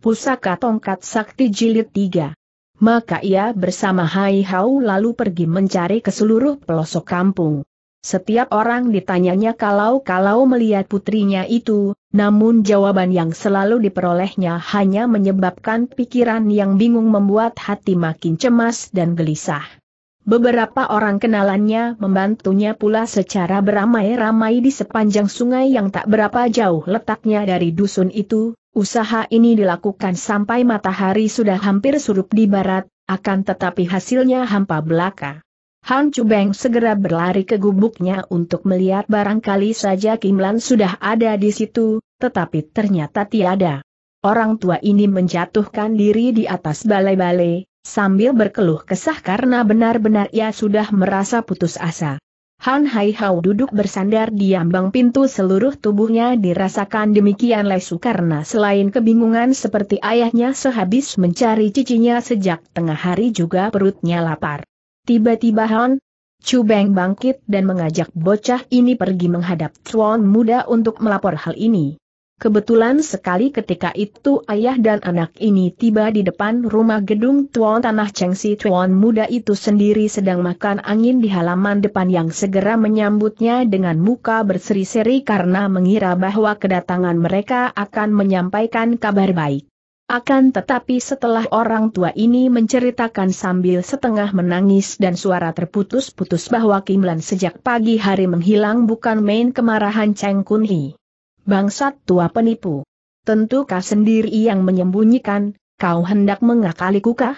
Pusaka Tongkat Sakti Jilid 3. Maka ia bersama Hai Hau lalu pergi mencari ke seluruh pelosok kampung. Setiap orang ditanyanya kalau-kalau melihat putrinya itu, namun jawaban yang selalu diperolehnya hanya menyebabkan pikiran yang bingung membuat hati makin cemas dan gelisah. Beberapa orang kenalannya membantunya pula secara beramai-ramai di sepanjang sungai yang tak berapa jauh letaknya dari dusun itu, Usaha ini dilakukan sampai matahari sudah hampir surup di barat, akan tetapi hasilnya hampa belaka. Han Chubeng segera berlari ke gubuknya untuk melihat barangkali saja Kim Lan sudah ada di situ, tetapi ternyata tiada. Orang tua ini menjatuhkan diri di atas balai-balai, sambil berkeluh kesah karena benar-benar ia sudah merasa putus asa. Han Hai Hao duduk bersandar di ambang pintu seluruh tubuhnya dirasakan demikian lesu karena selain kebingungan seperti ayahnya sehabis mencari cicinya sejak tengah hari juga perutnya lapar. Tiba-tiba Han, Chu Beng bangkit dan mengajak bocah ini pergi menghadap Chuan muda untuk melapor hal ini. Kebetulan sekali ketika itu ayah dan anak ini tiba di depan rumah gedung tuan tanah Chengsi tuan muda itu sendiri sedang makan angin di halaman depan yang segera menyambutnya dengan muka berseri-seri karena mengira bahwa kedatangan mereka akan menyampaikan kabar baik. Akan tetapi setelah orang tua ini menceritakan sambil setengah menangis dan suara terputus-putus bahwa Kim Lan sejak pagi hari menghilang bukan main kemarahan Cheng Kun Hee. Bangsat tua penipu. Tentu kau sendiri yang menyembunyikan, kau hendak mengakali kukah?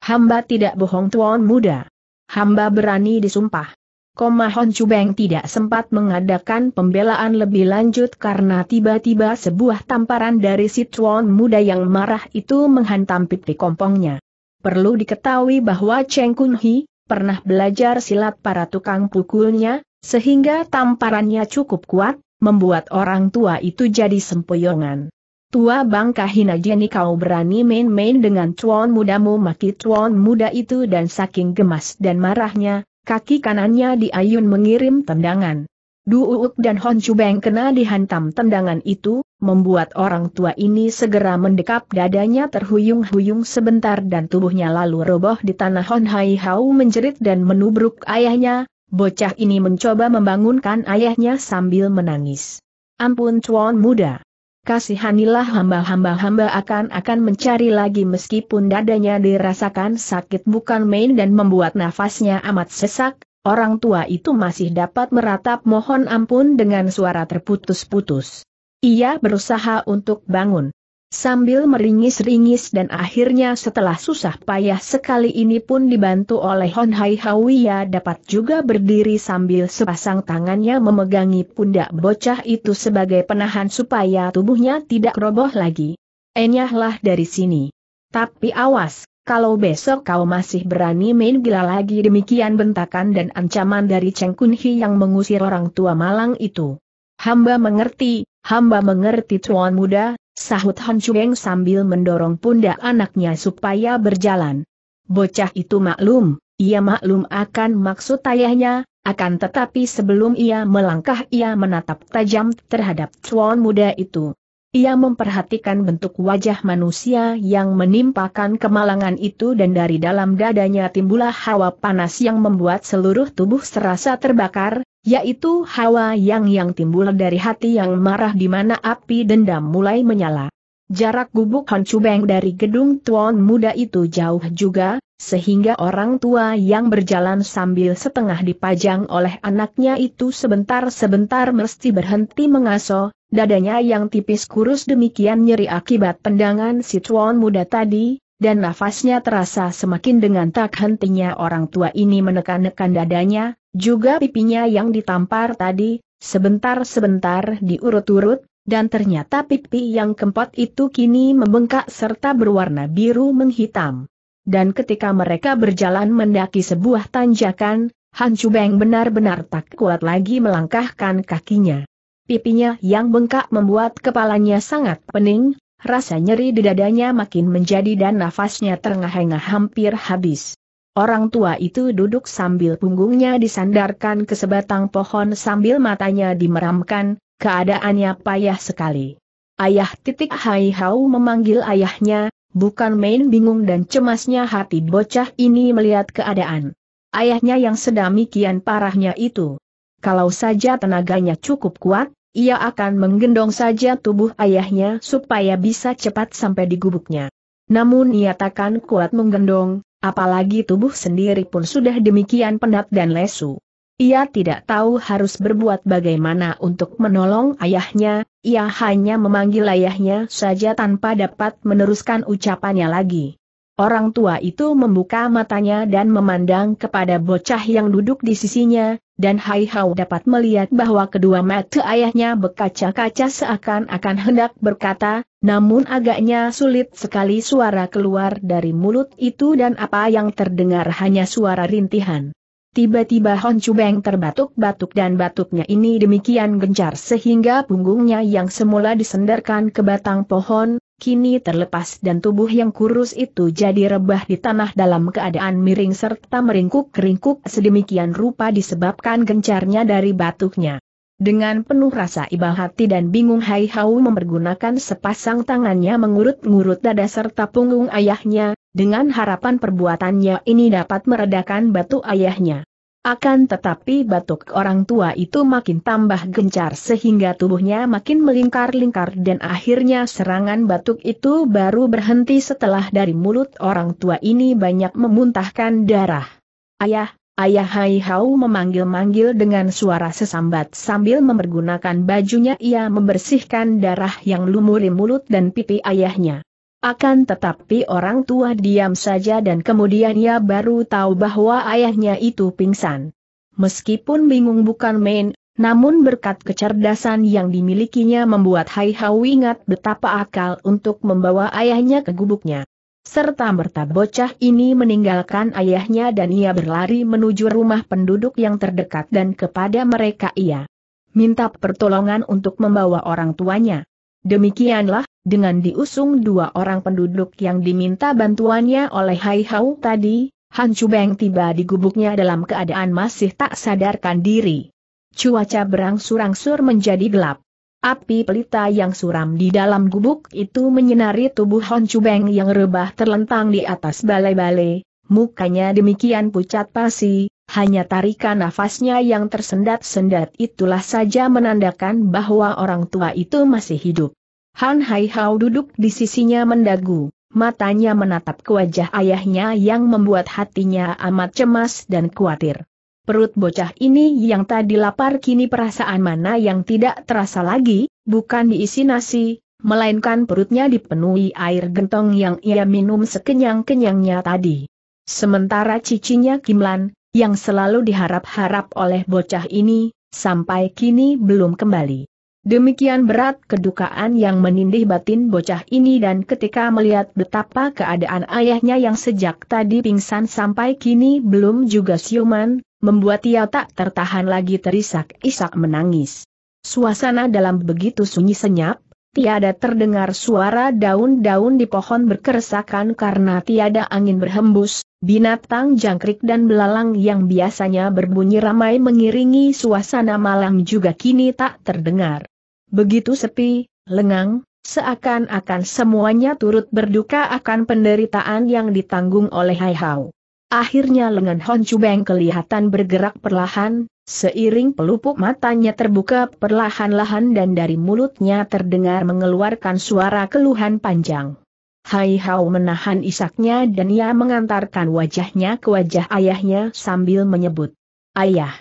Hamba tidak bohong tuan muda. Hamba berani disumpah. Komahon Cubeng tidak sempat mengadakan pembelaan lebih lanjut karena tiba-tiba sebuah tamparan dari si tuan muda yang marah itu menghantam pipi kompongnya. Perlu diketahui bahwa Cheng Kun Hi, pernah belajar silat para tukang pukulnya, sehingga tamparannya cukup kuat, membuat orang tua itu jadi sempoyongan. Tua bangka hina jeni kau berani main-main dengan tuan mudamu maki tuan muda itu dan saking gemas dan marahnya, kaki kanannya diayun mengirim tendangan. Duuk dan Hon Chubeng kena dihantam tendangan itu, membuat orang tua ini segera mendekap dadanya terhuyung-huyung sebentar dan tubuhnya lalu roboh di tanah Hon Hai Hau menjerit dan menubruk ayahnya, Bocah ini mencoba membangunkan ayahnya sambil menangis. Ampun cuan muda. Kasihanilah hamba-hamba-hamba akan-akan mencari lagi meskipun dadanya dirasakan sakit bukan main dan membuat nafasnya amat sesak, orang tua itu masih dapat meratap mohon ampun dengan suara terputus-putus. Ia berusaha untuk bangun sambil meringis-ringis dan akhirnya setelah susah payah sekali ini pun dibantu oleh Hon Hai Hawiya dapat juga berdiri sambil sepasang tangannya memegangi pundak bocah itu sebagai penahan supaya tubuhnya tidak roboh lagi. Enyahlah dari sini. Tapi awas, kalau besok kau masih berani main gila lagi demikian bentakan dan ancaman dari Cheng Kun Hi yang mengusir orang tua malang itu. Hamba mengerti, hamba mengerti tuan muda, sahut Han Chueng sambil mendorong pundak anaknya supaya berjalan. Bocah itu maklum, ia maklum akan maksud ayahnya, akan tetapi sebelum ia melangkah ia menatap tajam terhadap tuan muda itu. Ia memperhatikan bentuk wajah manusia yang menimpakan kemalangan itu dan dari dalam dadanya timbullah hawa panas yang membuat seluruh tubuh serasa terbakar, yaitu hawa yang yang timbul dari hati yang marah di mana api dendam mulai menyala. Jarak gubuk Honchubeng dari gedung tuan muda itu jauh juga, sehingga orang tua yang berjalan sambil setengah dipajang oleh anaknya itu sebentar-sebentar mesti berhenti mengaso dadanya yang tipis kurus demikian nyeri akibat pendangan si tuan muda tadi, dan nafasnya terasa semakin dengan tak hentinya orang tua ini menekan-nekan dadanya, juga pipinya yang ditampar tadi, sebentar-sebentar diurut-urut, dan ternyata pipi yang kempot itu kini membengkak serta berwarna biru menghitam dan ketika mereka berjalan mendaki sebuah tanjakan, Han Chubeng benar-benar tak kuat lagi melangkahkan kakinya. Pipinya yang bengkak membuat kepalanya sangat pening, rasa nyeri di dadanya makin menjadi dan nafasnya terengah-engah hampir habis. Orang tua itu duduk sambil punggungnya disandarkan ke sebatang pohon sambil matanya dimeramkan, keadaannya payah sekali. Ayah titik Hai Hau memanggil ayahnya, Bukan main bingung dan cemasnya hati bocah ini melihat keadaan. Ayahnya yang sedemikian parahnya itu. Kalau saja tenaganya cukup kuat, ia akan menggendong saja tubuh ayahnya supaya bisa cepat sampai di gubuknya. Namun ia takkan kuat menggendong, apalagi tubuh sendiri pun sudah demikian penat dan lesu. Ia tidak tahu harus berbuat bagaimana untuk menolong ayahnya, ia hanya memanggil ayahnya saja tanpa dapat meneruskan ucapannya lagi. Orang tua itu membuka matanya dan memandang kepada bocah yang duduk di sisinya, dan Hai Hao dapat melihat bahwa kedua mata ayahnya berkaca-kaca seakan-akan hendak berkata, namun agaknya sulit sekali suara keluar dari mulut itu dan apa yang terdengar hanya suara rintihan. Tiba-tiba Hon Cubeng terbatuk-batuk dan batuknya ini demikian gencar sehingga punggungnya yang semula disenderkan ke batang pohon, kini terlepas dan tubuh yang kurus itu jadi rebah di tanah dalam keadaan miring serta meringkuk ringkuk sedemikian rupa disebabkan gencarnya dari batuknya. Dengan penuh rasa iba hati dan bingung Hai Hau mempergunakan sepasang tangannya mengurut-ngurut dada serta punggung ayahnya, dengan harapan perbuatannya ini dapat meredakan batu ayahnya. Akan tetapi batuk orang tua itu makin tambah gencar sehingga tubuhnya makin melingkar-lingkar dan akhirnya serangan batuk itu baru berhenti setelah dari mulut orang tua ini banyak memuntahkan darah. Ayah, ayah Hai Hau memanggil-manggil dengan suara sesambat sambil memergunakan bajunya ia membersihkan darah yang lumuri mulut dan pipi ayahnya. Akan tetapi orang tua diam saja dan kemudian ia baru tahu bahwa ayahnya itu pingsan. Meskipun bingung bukan main, namun berkat kecerdasan yang dimilikinya membuat Hai Hau ingat betapa akal untuk membawa ayahnya ke gubuknya. Serta merta bocah ini meninggalkan ayahnya dan ia berlari menuju rumah penduduk yang terdekat dan kepada mereka ia minta pertolongan untuk membawa orang tuanya. Demikianlah dengan diusung dua orang penduduk yang diminta bantuannya oleh Hai Hau tadi, Han Chubeng tiba di gubuknya dalam keadaan masih tak sadarkan diri. Cuaca berangsur-angsur menjadi gelap. Api pelita yang suram di dalam gubuk itu menyinari tubuh Han Chubeng yang rebah terlentang di atas balai-balai, mukanya demikian pucat pasi, hanya tarikan nafasnya yang tersendat-sendat itulah saja menandakan bahwa orang tua itu masih hidup. Han Hai Hao duduk di sisinya mendagu, matanya menatap ke wajah ayahnya yang membuat hatinya amat cemas dan khawatir. Perut bocah ini yang tadi lapar kini perasaan mana yang tidak terasa lagi, bukan diisi nasi, melainkan perutnya dipenuhi air gentong yang ia minum sekenyang-kenyangnya tadi. Sementara cicinya Kimlan, yang selalu diharap-harap oleh bocah ini, sampai kini belum kembali. Demikian berat kedukaan yang menindih batin bocah ini dan ketika melihat betapa keadaan ayahnya yang sejak tadi pingsan sampai kini belum juga siuman, membuat ia tak tertahan lagi terisak-isak menangis. Suasana dalam begitu sunyi senyap, tiada terdengar suara daun-daun di pohon berkeresakan karena tiada angin berhembus, Binatang jangkrik dan belalang yang biasanya berbunyi ramai mengiringi suasana malam juga kini tak terdengar. Begitu sepi, lengang, seakan-akan semuanya turut berduka akan penderitaan yang ditanggung oleh Hai Hao. Akhirnya lengan Hon Beng kelihatan bergerak perlahan, seiring pelupuk matanya terbuka perlahan-lahan dan dari mulutnya terdengar mengeluarkan suara keluhan panjang. Hai Hao menahan isaknya dan ia mengantarkan wajahnya ke wajah ayahnya sambil menyebut, Ayah.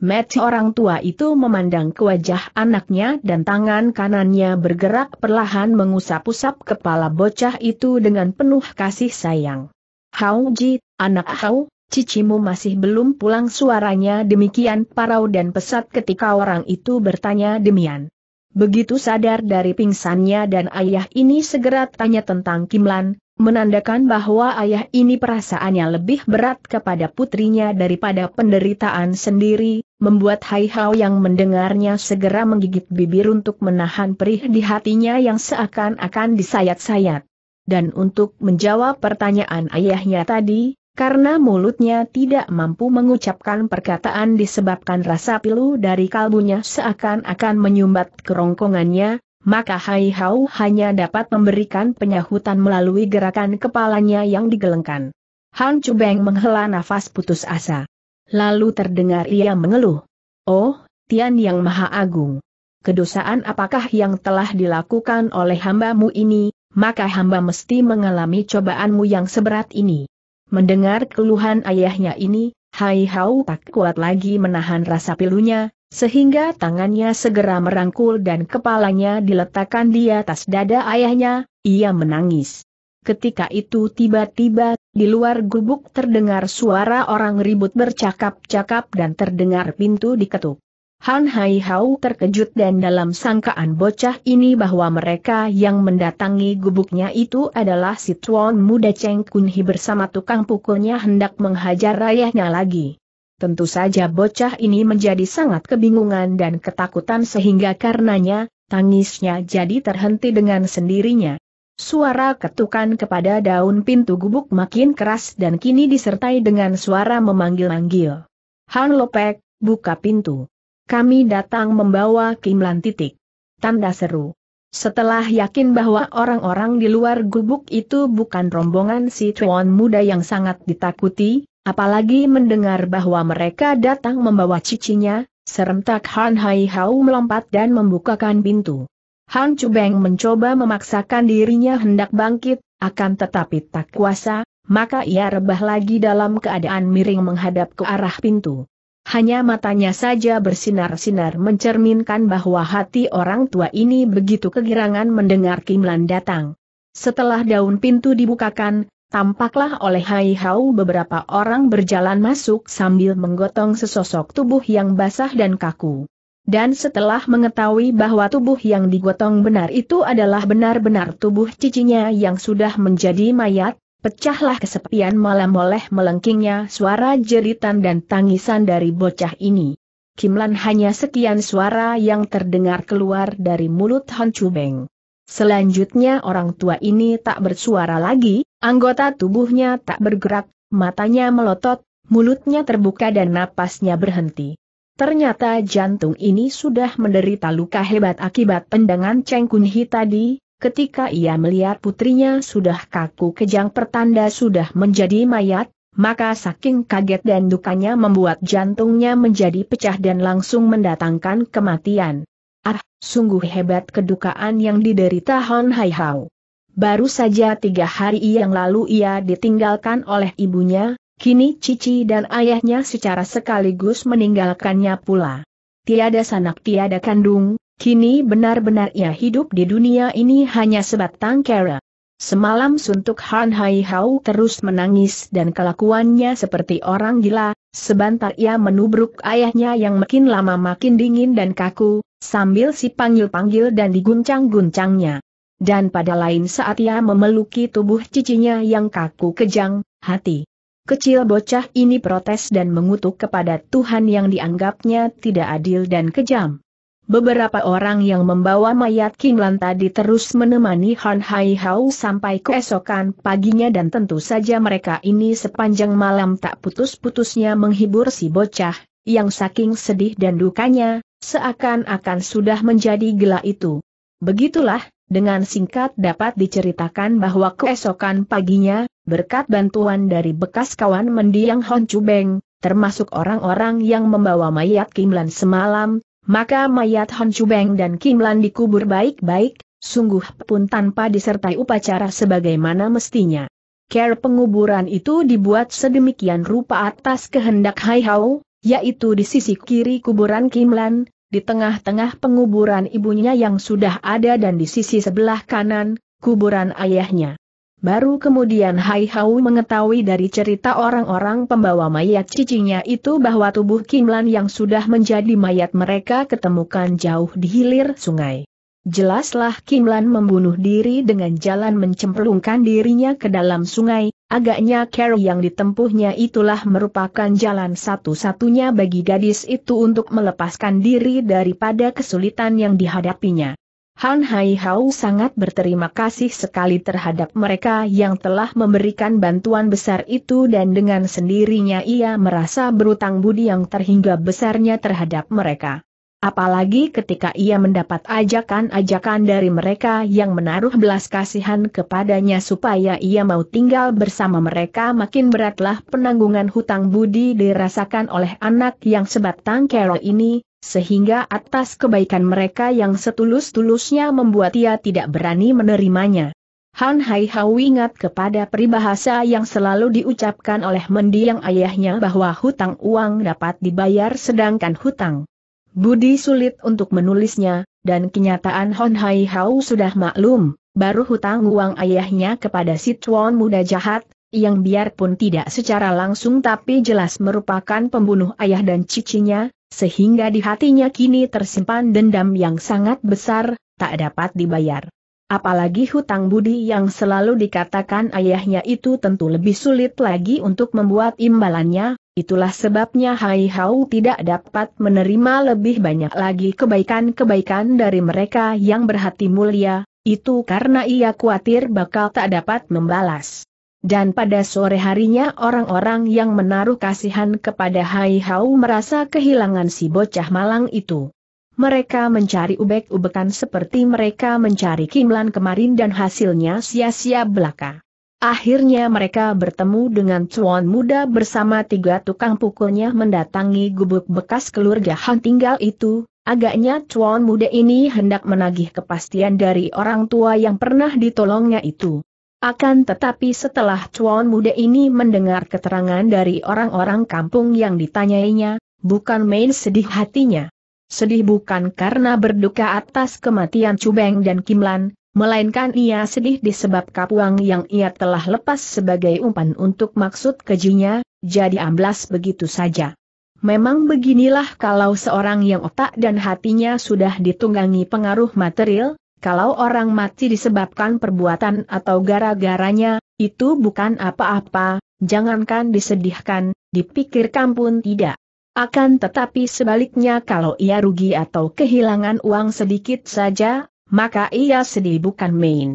Met orang tua itu memandang ke wajah anaknya dan tangan kanannya bergerak perlahan mengusap-usap kepala bocah itu dengan penuh kasih sayang. Hao Ji, anak Hao, cicimu masih belum pulang suaranya demikian parau dan pesat ketika orang itu bertanya demian. Begitu sadar dari pingsannya dan ayah ini segera tanya tentang Kimlan, menandakan bahwa ayah ini perasaannya lebih berat kepada putrinya daripada penderitaan sendiri, membuat Hai Hao yang mendengarnya segera menggigit bibir untuk menahan perih di hatinya yang seakan-akan disayat-sayat. Dan untuk menjawab pertanyaan ayahnya tadi, karena mulutnya tidak mampu mengucapkan perkataan disebabkan rasa pilu dari kalbunya seakan-akan menyumbat kerongkongannya, maka Hai Hau hanya dapat memberikan penyahutan melalui gerakan kepalanya yang digelengkan. Han Chubeng menghela nafas putus asa. Lalu terdengar ia mengeluh. Oh, Tian Yang Maha Agung. Kedosaan apakah yang telah dilakukan oleh hambamu ini, maka hamba mesti mengalami cobaanmu yang seberat ini. Mendengar keluhan ayahnya ini, Hai Hau tak kuat lagi menahan rasa pilunya, sehingga tangannya segera merangkul dan kepalanya diletakkan di atas dada ayahnya, ia menangis. Ketika itu tiba-tiba, di luar gubuk terdengar suara orang ribut bercakap-cakap dan terdengar pintu diketuk. Han Hai Hao terkejut dan dalam sangkaan bocah ini bahwa mereka yang mendatangi gubuknya itu adalah si tuan muda Cheng Kun Hi bersama tukang pukulnya hendak menghajar Rayahnya lagi. Tentu saja bocah ini menjadi sangat kebingungan dan ketakutan sehingga karenanya, tangisnya jadi terhenti dengan sendirinya. Suara ketukan kepada daun pintu gubuk makin keras dan kini disertai dengan suara memanggil-manggil. Han Lopek, buka pintu kami datang membawa Kimlan titik. Tanda seru. Setelah yakin bahwa orang-orang di luar gubuk itu bukan rombongan si tuan muda yang sangat ditakuti, apalagi mendengar bahwa mereka datang membawa cicinya, serentak Han Hai Hao melompat dan membukakan pintu. Han Chubeng mencoba memaksakan dirinya hendak bangkit, akan tetapi tak kuasa, maka ia rebah lagi dalam keadaan miring menghadap ke arah pintu. Hanya matanya saja bersinar-sinar mencerminkan bahwa hati orang tua ini begitu kegirangan mendengar Kimlan datang. Setelah daun pintu dibukakan, tampaklah oleh Hai Hau beberapa orang berjalan masuk sambil menggotong sesosok tubuh yang basah dan kaku. Dan setelah mengetahui bahwa tubuh yang digotong benar itu adalah benar-benar tubuh cicinya yang sudah menjadi mayat, Pecahlah kesepian malam oleh melengkingnya suara jeritan dan tangisan dari bocah ini. Kimlan hanya sekian suara yang terdengar keluar dari mulut Han Chubeng. Selanjutnya orang tua ini tak bersuara lagi, anggota tubuhnya tak bergerak, matanya melotot, mulutnya terbuka dan napasnya berhenti. Ternyata jantung ini sudah menderita luka hebat akibat tendangan Cheng Kun tadi, ketika ia melihat putrinya sudah kaku kejang pertanda sudah menjadi mayat, maka saking kaget dan dukanya membuat jantungnya menjadi pecah dan langsung mendatangkan kematian. Ah, sungguh hebat kedukaan yang diderita Hon Hai Hao. Baru saja tiga hari yang lalu ia ditinggalkan oleh ibunya, kini cici dan ayahnya secara sekaligus meninggalkannya pula. Tiada sanak tiada kandung, Kini benar-benar ia hidup di dunia ini hanya sebatang kara. Semalam suntuk Han Hai Hao terus menangis dan kelakuannya seperti orang gila, sebentar ia menubruk ayahnya yang makin lama makin dingin dan kaku, sambil si panggil-panggil dan diguncang-guncangnya. Dan pada lain saat ia memeluki tubuh cicinya yang kaku kejang, hati. Kecil bocah ini protes dan mengutuk kepada Tuhan yang dianggapnya tidak adil dan kejam. Beberapa orang yang membawa mayat Kinlan tadi terus menemani Han Hai Hao sampai keesokan paginya dan tentu saja mereka ini sepanjang malam tak putus-putusnya menghibur si bocah, yang saking sedih dan dukanya, seakan-akan sudah menjadi gila itu. Begitulah, dengan singkat dapat diceritakan bahwa keesokan paginya, berkat bantuan dari bekas kawan mendiang Hon Chubeng, termasuk orang-orang yang membawa mayat Kimlan semalam, maka mayat Hon Chubeng dan Kim Lan dikubur baik-baik, sungguh pun tanpa disertai upacara sebagaimana mestinya. Care penguburan itu dibuat sedemikian rupa atas kehendak Hai Hao, yaitu di sisi kiri kuburan Kim Lan, di tengah-tengah penguburan ibunya yang sudah ada dan di sisi sebelah kanan, kuburan ayahnya. Baru kemudian Hai Hau mengetahui dari cerita orang-orang pembawa mayat cicinya itu bahwa tubuh Kimlan yang sudah menjadi mayat mereka ketemukan jauh di hilir sungai. Jelaslah Kimlan membunuh diri dengan jalan mencemplungkan dirinya ke dalam sungai, agaknya Carol yang ditempuhnya itulah merupakan jalan satu-satunya bagi gadis itu untuk melepaskan diri daripada kesulitan yang dihadapinya. Han Hai Hao sangat berterima kasih sekali terhadap mereka yang telah memberikan bantuan besar itu dan dengan sendirinya ia merasa berutang budi yang terhingga besarnya terhadap mereka. Apalagi ketika ia mendapat ajakan-ajakan dari mereka yang menaruh belas kasihan kepadanya supaya ia mau tinggal bersama mereka makin beratlah penanggungan hutang budi dirasakan oleh anak yang sebatang kero ini, sehingga atas kebaikan mereka yang setulus-tulusnya membuat ia tidak berani menerimanya. Han Hai Hao ingat kepada peribahasa yang selalu diucapkan oleh mendiang ayahnya bahwa hutang uang dapat dibayar sedangkan hutang. Budi sulit untuk menulisnya, dan kenyataan Han Hai Hao sudah maklum, baru hutang uang ayahnya kepada si Tuan muda jahat, yang biarpun tidak secara langsung tapi jelas merupakan pembunuh ayah dan cicinya, sehingga di hatinya kini tersimpan dendam yang sangat besar, tak dapat dibayar. Apalagi hutang budi yang selalu dikatakan ayahnya itu tentu lebih sulit lagi untuk membuat imbalannya, itulah sebabnya Hai Hau tidak dapat menerima lebih banyak lagi kebaikan-kebaikan dari mereka yang berhati mulia, itu karena ia khawatir bakal tak dapat membalas. Dan pada sore harinya orang-orang yang menaruh kasihan kepada Hai Hau merasa kehilangan si bocah malang itu. Mereka mencari ubek-ubekan seperti mereka mencari Kimlan kemarin dan hasilnya sia-sia belaka. Akhirnya mereka bertemu dengan Tuan muda bersama tiga tukang pukulnya mendatangi gubuk bekas keluarga Han tinggal itu, Agaknya Tuan muda ini hendak menagih kepastian dari orang tua yang pernah ditolongnya itu. Akan tetapi setelah cuan muda ini mendengar keterangan dari orang-orang kampung yang ditanyainya, bukan main sedih hatinya. Sedih bukan karena berduka atas kematian Cubeng dan Kimlan, melainkan ia sedih disebab kapuang yang ia telah lepas sebagai umpan untuk maksud kejinya, jadi amblas begitu saja. Memang beginilah kalau seorang yang otak dan hatinya sudah ditunggangi pengaruh material, kalau orang mati disebabkan perbuatan atau gara-garanya, itu bukan apa-apa, jangankan disedihkan, dipikirkan pun tidak. Akan tetapi sebaliknya kalau ia rugi atau kehilangan uang sedikit saja, maka ia sedih bukan main.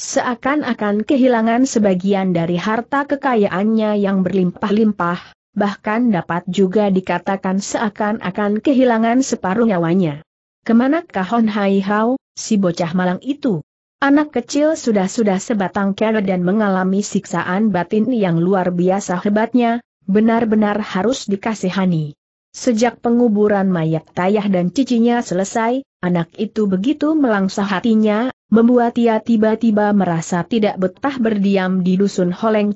Seakan-akan kehilangan sebagian dari harta kekayaannya yang berlimpah-limpah, bahkan dapat juga dikatakan seakan-akan kehilangan separuh nyawanya. Kemana kahon Hai Hao, si bocah malang itu? Anak kecil sudah-sudah sebatang kera dan mengalami siksaan batin yang luar biasa hebatnya, benar-benar harus dikasihani. Sejak penguburan mayat tayah dan cicinya selesai, anak itu begitu melangsa hatinya, membuat ia tiba-tiba merasa tidak betah berdiam di dusun Holeng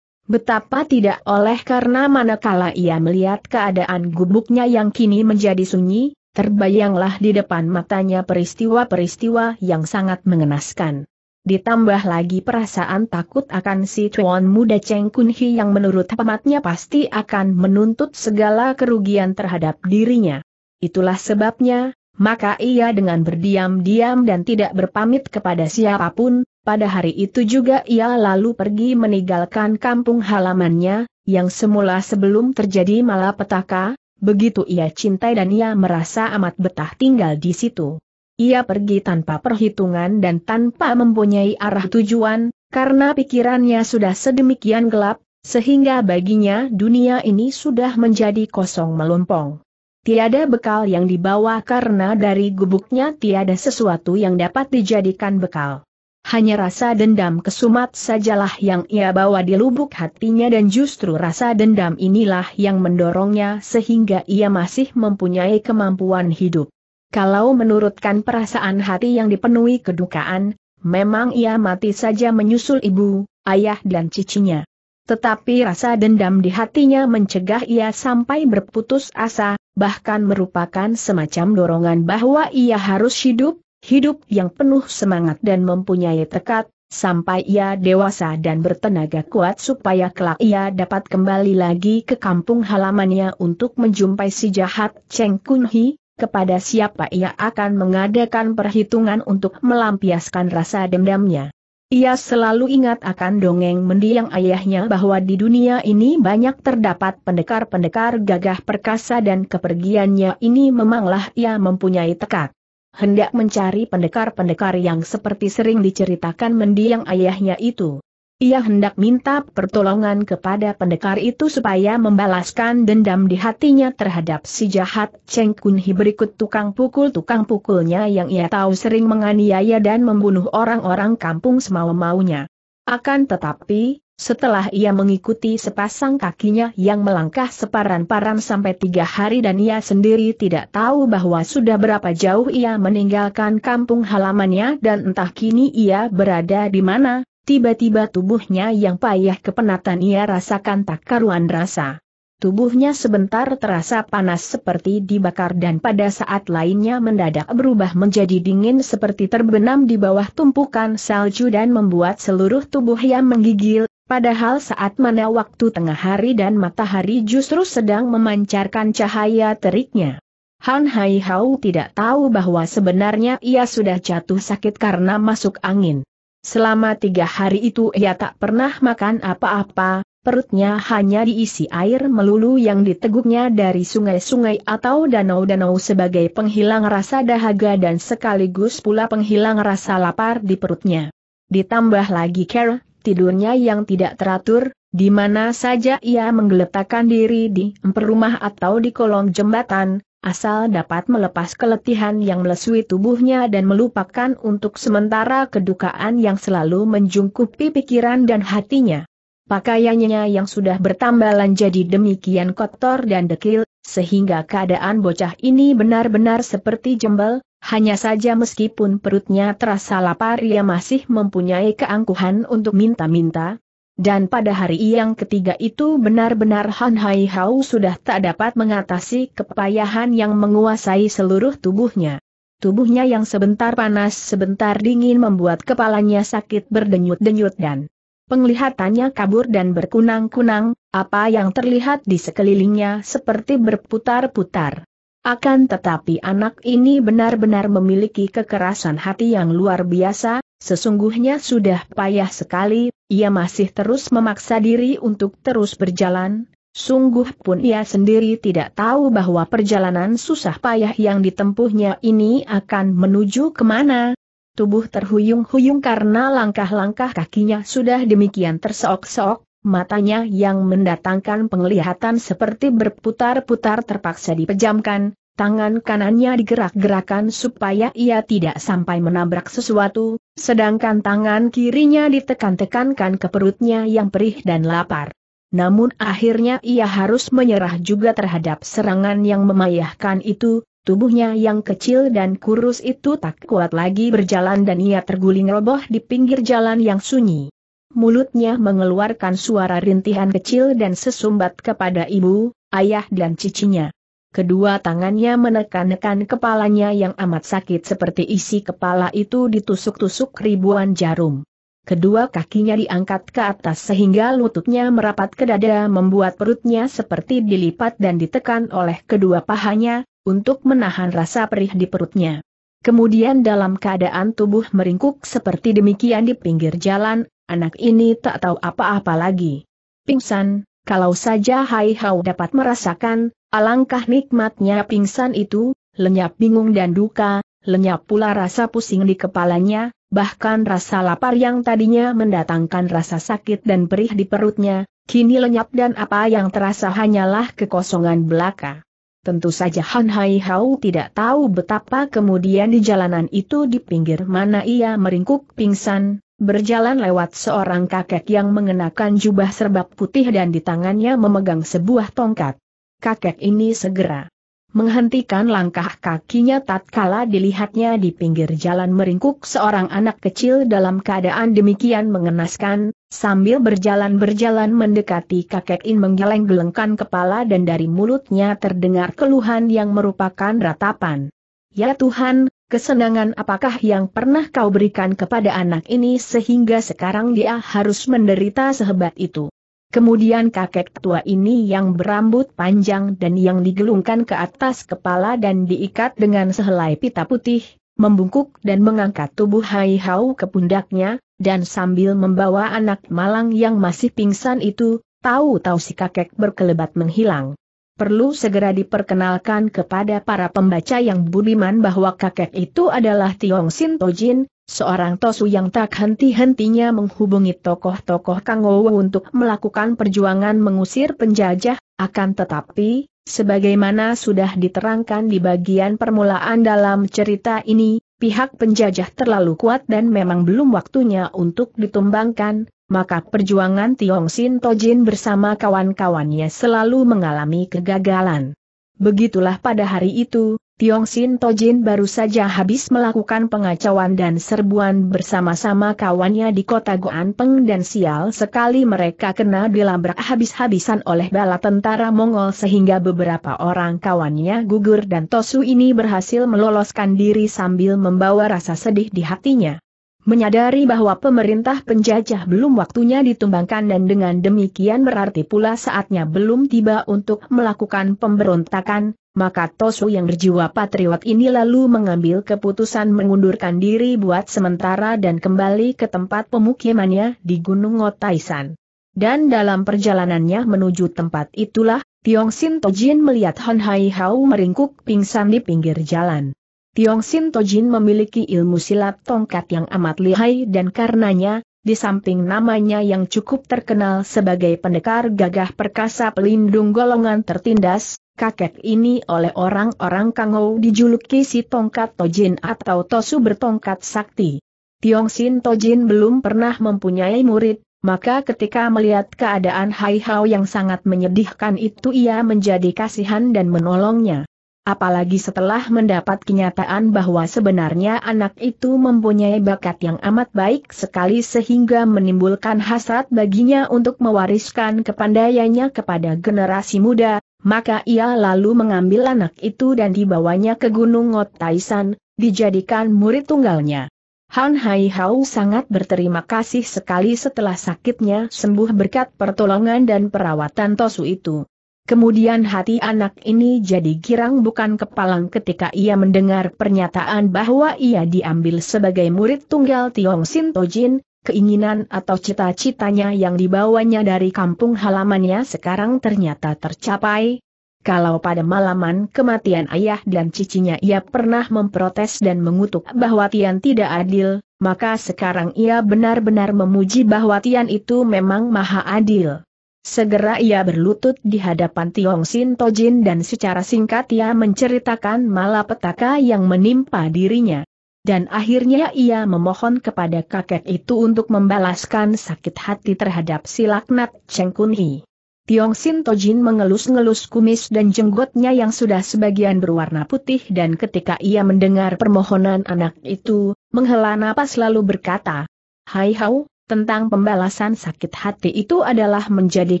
Betapa tidak oleh karena manakala ia melihat keadaan gubuknya yang kini menjadi sunyi, Terbayanglah di depan matanya peristiwa-peristiwa yang sangat mengenaskan. Ditambah lagi perasaan takut akan si Tuan Muda Cheng Kun Hi yang menurut pematnya pasti akan menuntut segala kerugian terhadap dirinya. Itulah sebabnya, maka ia dengan berdiam-diam dan tidak berpamit kepada siapapun, pada hari itu juga ia lalu pergi meninggalkan kampung halamannya, yang semula sebelum terjadi malapetaka, Begitu ia cintai dan ia merasa amat betah tinggal di situ. Ia pergi tanpa perhitungan dan tanpa mempunyai arah tujuan, karena pikirannya sudah sedemikian gelap, sehingga baginya dunia ini sudah menjadi kosong melompong. Tiada bekal yang dibawa karena dari gubuknya tiada sesuatu yang dapat dijadikan bekal. Hanya rasa dendam kesumat sajalah yang ia bawa di lubuk hatinya dan justru rasa dendam inilah yang mendorongnya sehingga ia masih mempunyai kemampuan hidup. Kalau menurutkan perasaan hati yang dipenuhi kedukaan, memang ia mati saja menyusul ibu, ayah dan cicinya. Tetapi rasa dendam di hatinya mencegah ia sampai berputus asa, bahkan merupakan semacam dorongan bahwa ia harus hidup, hidup yang penuh semangat dan mempunyai tekad, sampai ia dewasa dan bertenaga kuat supaya kelak ia dapat kembali lagi ke kampung halamannya untuk menjumpai si jahat Cheng Kunhi, kepada siapa ia akan mengadakan perhitungan untuk melampiaskan rasa dendamnya. Ia selalu ingat akan dongeng mendiang ayahnya bahwa di dunia ini banyak terdapat pendekar-pendekar gagah perkasa dan kepergiannya ini memanglah ia mempunyai tekad hendak mencari pendekar-pendekar yang seperti sering diceritakan mendiang ayahnya itu. Ia hendak minta pertolongan kepada pendekar itu supaya membalaskan dendam di hatinya terhadap si jahat Cheng Kunhi berikut tukang pukul-tukang pukulnya yang ia tahu sering menganiaya dan membunuh orang-orang kampung semau-maunya. Akan tetapi, setelah ia mengikuti sepasang kakinya yang melangkah separan-paran sampai tiga hari dan ia sendiri tidak tahu bahwa sudah berapa jauh ia meninggalkan kampung halamannya dan entah kini ia berada di mana, tiba-tiba tubuhnya yang payah kepenatan ia rasakan tak karuan rasa. Tubuhnya sebentar terasa panas seperti dibakar dan pada saat lainnya mendadak berubah menjadi dingin seperti terbenam di bawah tumpukan salju dan membuat seluruh tubuhnya menggigil, padahal saat mana waktu tengah hari dan matahari justru sedang memancarkan cahaya teriknya. Han Hai Hao tidak tahu bahwa sebenarnya ia sudah jatuh sakit karena masuk angin. Selama tiga hari itu ia tak pernah makan apa-apa, perutnya hanya diisi air melulu yang diteguknya dari sungai-sungai atau danau-danau sebagai penghilang rasa dahaga dan sekaligus pula penghilang rasa lapar di perutnya. Ditambah lagi care, tidurnya yang tidak teratur, di mana saja ia menggeletakkan diri di emper rumah atau di kolong jembatan, asal dapat melepas keletihan yang melesui tubuhnya dan melupakan untuk sementara kedukaan yang selalu menjungkupi pikiran dan hatinya. Pakaiannya yang sudah bertambalan jadi demikian kotor dan dekil, sehingga keadaan bocah ini benar-benar seperti jembel, hanya saja meskipun perutnya terasa lapar ia masih mempunyai keangkuhan untuk minta-minta, dan pada hari yang ketiga itu benar-benar Han Hai Hao sudah tak dapat mengatasi kepayahan yang menguasai seluruh tubuhnya. Tubuhnya yang sebentar panas sebentar dingin membuat kepalanya sakit berdenyut-denyut dan penglihatannya kabur dan berkunang-kunang, apa yang terlihat di sekelilingnya seperti berputar-putar. Akan tetapi anak ini benar-benar memiliki kekerasan hati yang luar biasa, sesungguhnya sudah payah sekali, ia masih terus memaksa diri untuk terus berjalan, sungguh pun ia sendiri tidak tahu bahwa perjalanan susah payah yang ditempuhnya ini akan menuju kemana, tubuh terhuyung-huyung karena langkah-langkah kakinya sudah demikian terseok-seok, matanya yang mendatangkan penglihatan seperti berputar-putar terpaksa dipejamkan, tangan kanannya digerak-gerakan supaya ia tidak sampai menabrak sesuatu, sedangkan tangan kirinya ditekan-tekankan ke perutnya yang perih dan lapar. Namun akhirnya ia harus menyerah juga terhadap serangan yang memayahkan itu, Tubuhnya yang kecil dan kurus itu tak kuat lagi berjalan dan ia terguling roboh di pinggir jalan yang sunyi. Mulutnya mengeluarkan suara rintihan kecil dan sesumbat kepada ibu, ayah dan cicinya. Kedua tangannya menekan-nekan kepalanya yang amat sakit seperti isi kepala itu ditusuk-tusuk ribuan jarum. Kedua kakinya diangkat ke atas sehingga lututnya merapat ke dada membuat perutnya seperti dilipat dan ditekan oleh kedua pahanya, untuk menahan rasa perih di perutnya. Kemudian dalam keadaan tubuh meringkuk seperti demikian di pinggir jalan, anak ini tak tahu apa-apa lagi. Pingsan, kalau saja Hai Hao dapat merasakan, alangkah nikmatnya pingsan itu, lenyap bingung dan duka, lenyap pula rasa pusing di kepalanya, bahkan rasa lapar yang tadinya mendatangkan rasa sakit dan perih di perutnya, kini lenyap dan apa yang terasa hanyalah kekosongan belaka. Tentu saja Han Hai Hao tidak tahu betapa kemudian di jalanan itu di pinggir mana ia meringkuk pingsan, berjalan lewat seorang kakek yang mengenakan jubah serbab putih dan di tangannya memegang sebuah tongkat. Kakek ini segera menghentikan langkah kakinya tatkala dilihatnya di pinggir jalan meringkuk seorang anak kecil dalam keadaan demikian mengenaskan, Sambil berjalan-berjalan mendekati kakek In menggeleng-gelengkan kepala dan dari mulutnya terdengar keluhan yang merupakan ratapan. Ya Tuhan, kesenangan apakah yang pernah kau berikan kepada anak ini sehingga sekarang dia harus menderita sehebat itu? Kemudian kakek tua ini yang berambut panjang dan yang digelungkan ke atas kepala dan diikat dengan sehelai pita putih, membungkuk dan mengangkat tubuh Hai Hau ke pundaknya, dan sambil membawa anak malang yang masih pingsan itu, tahu-tahu si kakek berkelebat menghilang. Perlu segera diperkenalkan kepada para pembaca yang budiman bahwa kakek itu adalah Tiong Sin Tojin, seorang tosu yang tak henti-hentinya menghubungi tokoh-tokoh Kangowo untuk melakukan perjuangan mengusir penjajah, akan tetapi, sebagaimana sudah diterangkan di bagian permulaan dalam cerita ini, pihak penjajah terlalu kuat dan memang belum waktunya untuk ditumbangkan, maka perjuangan Tiong Sin Tojin bersama kawan-kawannya selalu mengalami kegagalan. Begitulah pada hari itu, Tiong Sin Tojin baru saja habis melakukan pengacauan dan serbuan bersama-sama kawannya di kota Peng dan sial sekali mereka kena dilabrak habis-habisan oleh bala tentara Mongol sehingga beberapa orang kawannya gugur dan Tosu ini berhasil meloloskan diri sambil membawa rasa sedih di hatinya. Menyadari bahwa pemerintah penjajah belum waktunya ditumbangkan dan dengan demikian berarti pula saatnya belum tiba untuk melakukan pemberontakan, maka Tosu yang berjiwa patriot ini lalu mengambil keputusan mengundurkan diri buat sementara dan kembali ke tempat pemukimannya di Gunung Ngotaisan. Dan dalam perjalanannya menuju tempat itulah, Tiong Sin Tojin melihat Han Hai Hao meringkuk pingsan di pinggir jalan. Tiong Sin Tojin memiliki ilmu silat tongkat yang amat lihai dan karenanya, di samping namanya yang cukup terkenal sebagai pendekar gagah perkasa pelindung golongan tertindas, kakek ini oleh orang-orang Kangou dijuluki si Tongkat Tojin atau Tosu bertongkat sakti. Tiong Sin Tojin belum pernah mempunyai murid, maka ketika melihat keadaan Hai Hao yang sangat menyedihkan itu ia menjadi kasihan dan menolongnya. Apalagi setelah mendapat kenyataan bahwa sebenarnya anak itu mempunyai bakat yang amat baik sekali sehingga menimbulkan hasrat baginya untuk mewariskan kepandaiannya kepada generasi muda, maka ia lalu mengambil anak itu dan dibawanya ke Gunung Ngot Taisan, dijadikan murid tunggalnya. Han Hai Hao sangat berterima kasih sekali setelah sakitnya sembuh berkat pertolongan dan perawatan Tosu itu. Kemudian hati anak ini jadi girang bukan kepalang ketika ia mendengar pernyataan bahwa ia diambil sebagai murid tunggal Tiong Sin Tojin, keinginan atau cita-citanya yang dibawanya dari kampung halamannya sekarang ternyata tercapai. Kalau pada malaman kematian ayah dan cicinya ia pernah memprotes dan mengutuk bahwa Tian tidak adil, maka sekarang ia benar-benar memuji bahwa Tian itu memang maha adil. Segera ia berlutut di hadapan Tiong Sin Tojin dan secara singkat ia menceritakan malapetaka yang menimpa dirinya dan akhirnya ia memohon kepada kakek itu untuk membalaskan sakit hati terhadap si laknat Cheng Kun Hi. Tiong Sin Tojin mengelus-ngelus kumis dan jenggotnya yang sudah sebagian berwarna putih dan ketika ia mendengar permohonan anak itu, menghela napas lalu berkata, Hai Hau, tentang pembalasan sakit hati itu adalah menjadi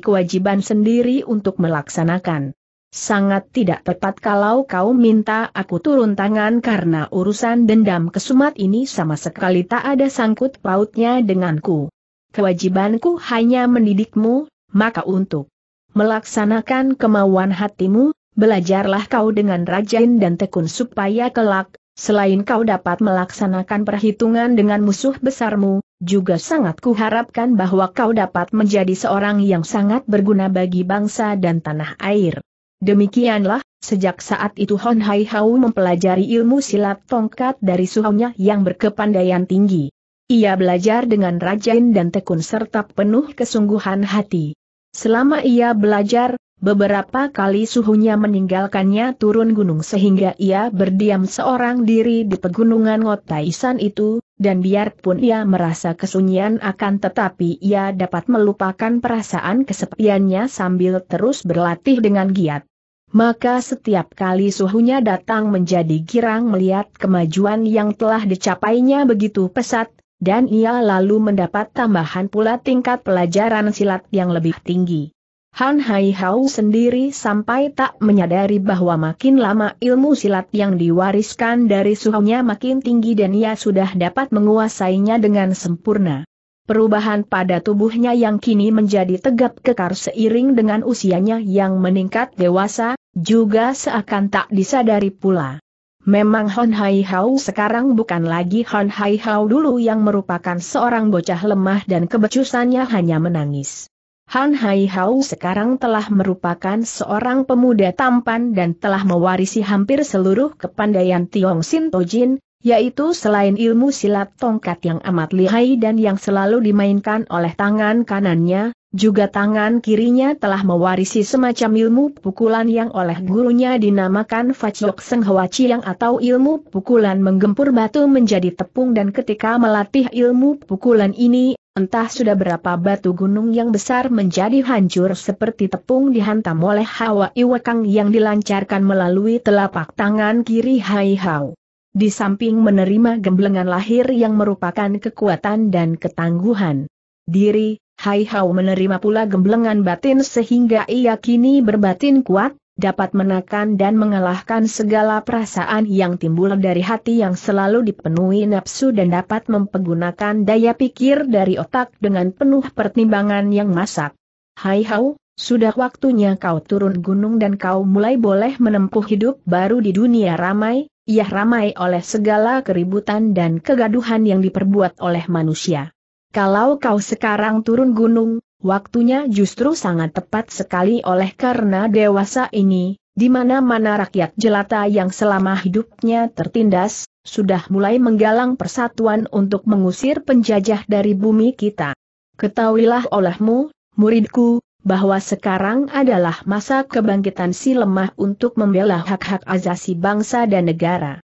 kewajiban sendiri untuk melaksanakan. Sangat tidak tepat kalau kau minta aku turun tangan karena urusan dendam kesumat ini sama sekali tak ada sangkut pautnya denganku. Kewajibanku hanya mendidikmu, maka untuk melaksanakan kemauan hatimu, belajarlah kau dengan rajin dan tekun supaya kelak, selain kau dapat melaksanakan perhitungan dengan musuh besarmu, juga sangat kuharapkan bahwa kau dapat menjadi seorang yang sangat berguna bagi bangsa dan tanah air. Demikianlah, sejak saat itu Hon Hai Hau mempelajari ilmu silat tongkat dari suhunya yang berkepandaian tinggi. Ia belajar dengan rajin dan tekun serta penuh kesungguhan hati. Selama ia belajar, beberapa kali suhunya meninggalkannya turun gunung sehingga ia berdiam seorang diri di pegunungan Ngotaisan itu, dan biarpun ia merasa kesunyian akan tetapi ia dapat melupakan perasaan kesepiannya sambil terus berlatih dengan giat maka setiap kali suhunya datang menjadi girang melihat kemajuan yang telah dicapainya begitu pesat, dan ia lalu mendapat tambahan pula tingkat pelajaran silat yang lebih tinggi. Han Hai Hao sendiri sampai tak menyadari bahwa makin lama ilmu silat yang diwariskan dari suhunya makin tinggi dan ia sudah dapat menguasainya dengan sempurna. Perubahan pada tubuhnya yang kini menjadi tegap kekar seiring dengan usianya yang meningkat dewasa, juga seakan tak disadari pula. Memang Hon Hai Hao sekarang bukan lagi Hon Hai Hao dulu yang merupakan seorang bocah lemah dan kebecusannya hanya menangis. Han Hai Hao sekarang telah merupakan seorang pemuda tampan dan telah mewarisi hampir seluruh kepandaian Tiong Sin Tojin, yaitu selain ilmu silat tongkat yang amat lihai dan yang selalu dimainkan oleh tangan kanannya, juga tangan kirinya telah mewarisi semacam ilmu pukulan yang oleh gurunya dinamakan Fachok Seng Hwaci atau ilmu pukulan menggempur batu menjadi tepung dan ketika melatih ilmu pukulan ini, entah sudah berapa batu gunung yang besar menjadi hancur seperti tepung dihantam oleh hawa iwakang yang dilancarkan melalui telapak tangan kiri Hai Hao di samping menerima gemblengan lahir yang merupakan kekuatan dan ketangguhan diri, Hai Hao menerima pula gemblengan batin sehingga ia kini berbatin kuat, dapat menekan dan mengalahkan segala perasaan yang timbul dari hati yang selalu dipenuhi nafsu dan dapat mempergunakan daya pikir dari otak dengan penuh pertimbangan yang masak. Hai Hao, sudah waktunya kau turun gunung dan kau mulai boleh menempuh hidup baru di dunia ramai, ia ramai oleh segala keributan dan kegaduhan yang diperbuat oleh manusia. Kalau kau sekarang turun gunung, waktunya justru sangat tepat sekali oleh karena dewasa ini, di mana-mana rakyat jelata yang selama hidupnya tertindas, sudah mulai menggalang persatuan untuk mengusir penjajah dari bumi kita. Ketahuilah olehmu, muridku, bahwa sekarang adalah masa kebangkitan si lemah untuk membela hak-hak azasi bangsa dan negara.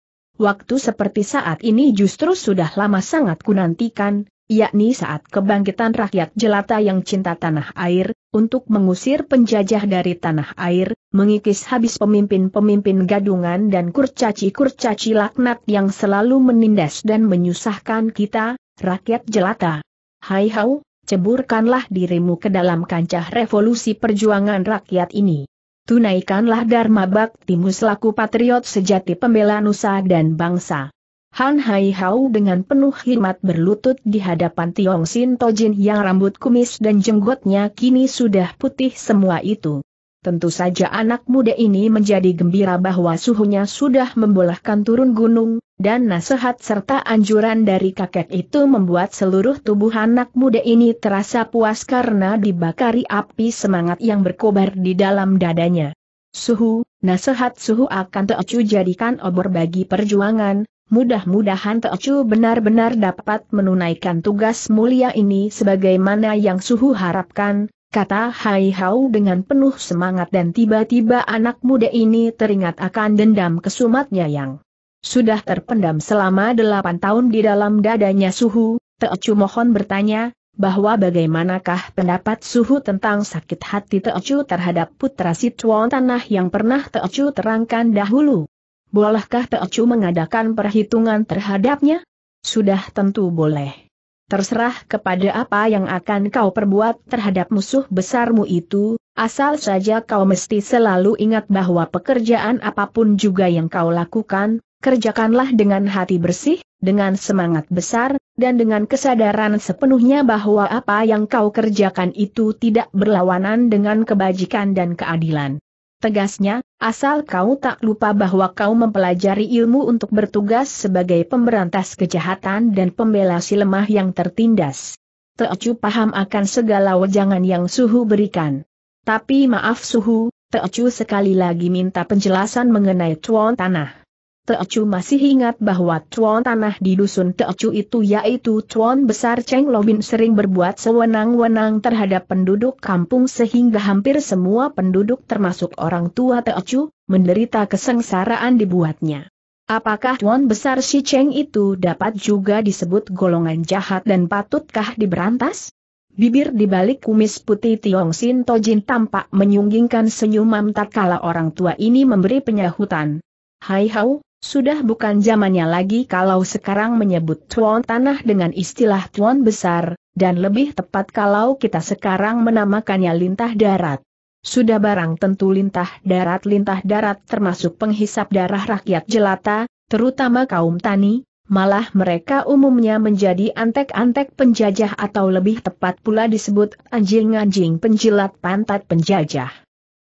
Waktu seperti saat ini justru sudah lama sangat kunantikan, yakni saat kebangkitan rakyat jelata yang cinta tanah air, untuk mengusir penjajah dari tanah air, mengikis habis pemimpin-pemimpin gadungan dan kurcaci-kurcaci laknat yang selalu menindas dan menyusahkan kita, rakyat jelata. Hai hau, ceburkanlah dirimu ke dalam kancah revolusi perjuangan rakyat ini. Tunaikanlah Dharma Baktimu selaku patriot sejati pembela nusa dan bangsa. Han Hai Hao dengan penuh hikmat berlutut di hadapan Tiong Sin Tojin yang rambut kumis dan jenggotnya kini sudah putih semua itu. Tentu saja anak muda ini menjadi gembira bahwa suhunya sudah membolehkan turun gunung, dan nasihat serta anjuran dari kakek itu membuat seluruh tubuh anak muda ini terasa puas karena dibakari api semangat yang berkobar di dalam dadanya. Suhu, nasihat suhu akan Teocu jadikan obor bagi perjuangan, mudah-mudahan Teocu benar-benar dapat menunaikan tugas mulia ini sebagaimana yang suhu harapkan, kata Hai Hau dengan penuh semangat dan tiba-tiba anak muda ini teringat akan dendam kesumatnya yang sudah terpendam selama delapan tahun di dalam dadanya Suhu, Teocu mohon bertanya, bahwa bagaimanakah pendapat Suhu tentang sakit hati Teocu terhadap putra Situan Tanah yang pernah Teocu terangkan dahulu. Bolehkah Teocu mengadakan perhitungan terhadapnya? Sudah tentu boleh. Terserah kepada apa yang akan kau perbuat terhadap musuh besarmu itu, asal saja kau mesti selalu ingat bahwa pekerjaan apapun juga yang kau lakukan, kerjakanlah dengan hati bersih, dengan semangat besar, dan dengan kesadaran sepenuhnya bahwa apa yang kau kerjakan itu tidak berlawanan dengan kebajikan dan keadilan tegasnya, asal kau tak lupa bahwa kau mempelajari ilmu untuk bertugas sebagai pemberantas kejahatan dan pembela si lemah yang tertindas. Teocu paham akan segala wejangan yang Suhu berikan. Tapi maaf Suhu, Teocu sekali lagi minta penjelasan mengenai cuan tanah. Teocu masih ingat bahwa tuan tanah di dusun Teocu itu yaitu tuan besar Cheng Lobin sering berbuat sewenang-wenang terhadap penduduk kampung sehingga hampir semua penduduk termasuk orang tua Teocu, menderita kesengsaraan dibuatnya. Apakah tuan besar si Cheng itu dapat juga disebut golongan jahat dan patutkah diberantas? Bibir di balik kumis putih Tiong Sin Tojin tampak menyunggingkan senyum tatkala orang tua ini memberi penyahutan. Hai hau, sudah bukan zamannya lagi kalau sekarang menyebut tuan tanah dengan istilah tuan besar, dan lebih tepat kalau kita sekarang menamakannya lintah darat. Sudah barang tentu lintah darat-lintah darat termasuk penghisap darah rakyat jelata, terutama kaum tani, malah mereka umumnya menjadi antek-antek penjajah atau lebih tepat pula disebut anjing-anjing penjilat pantat penjajah.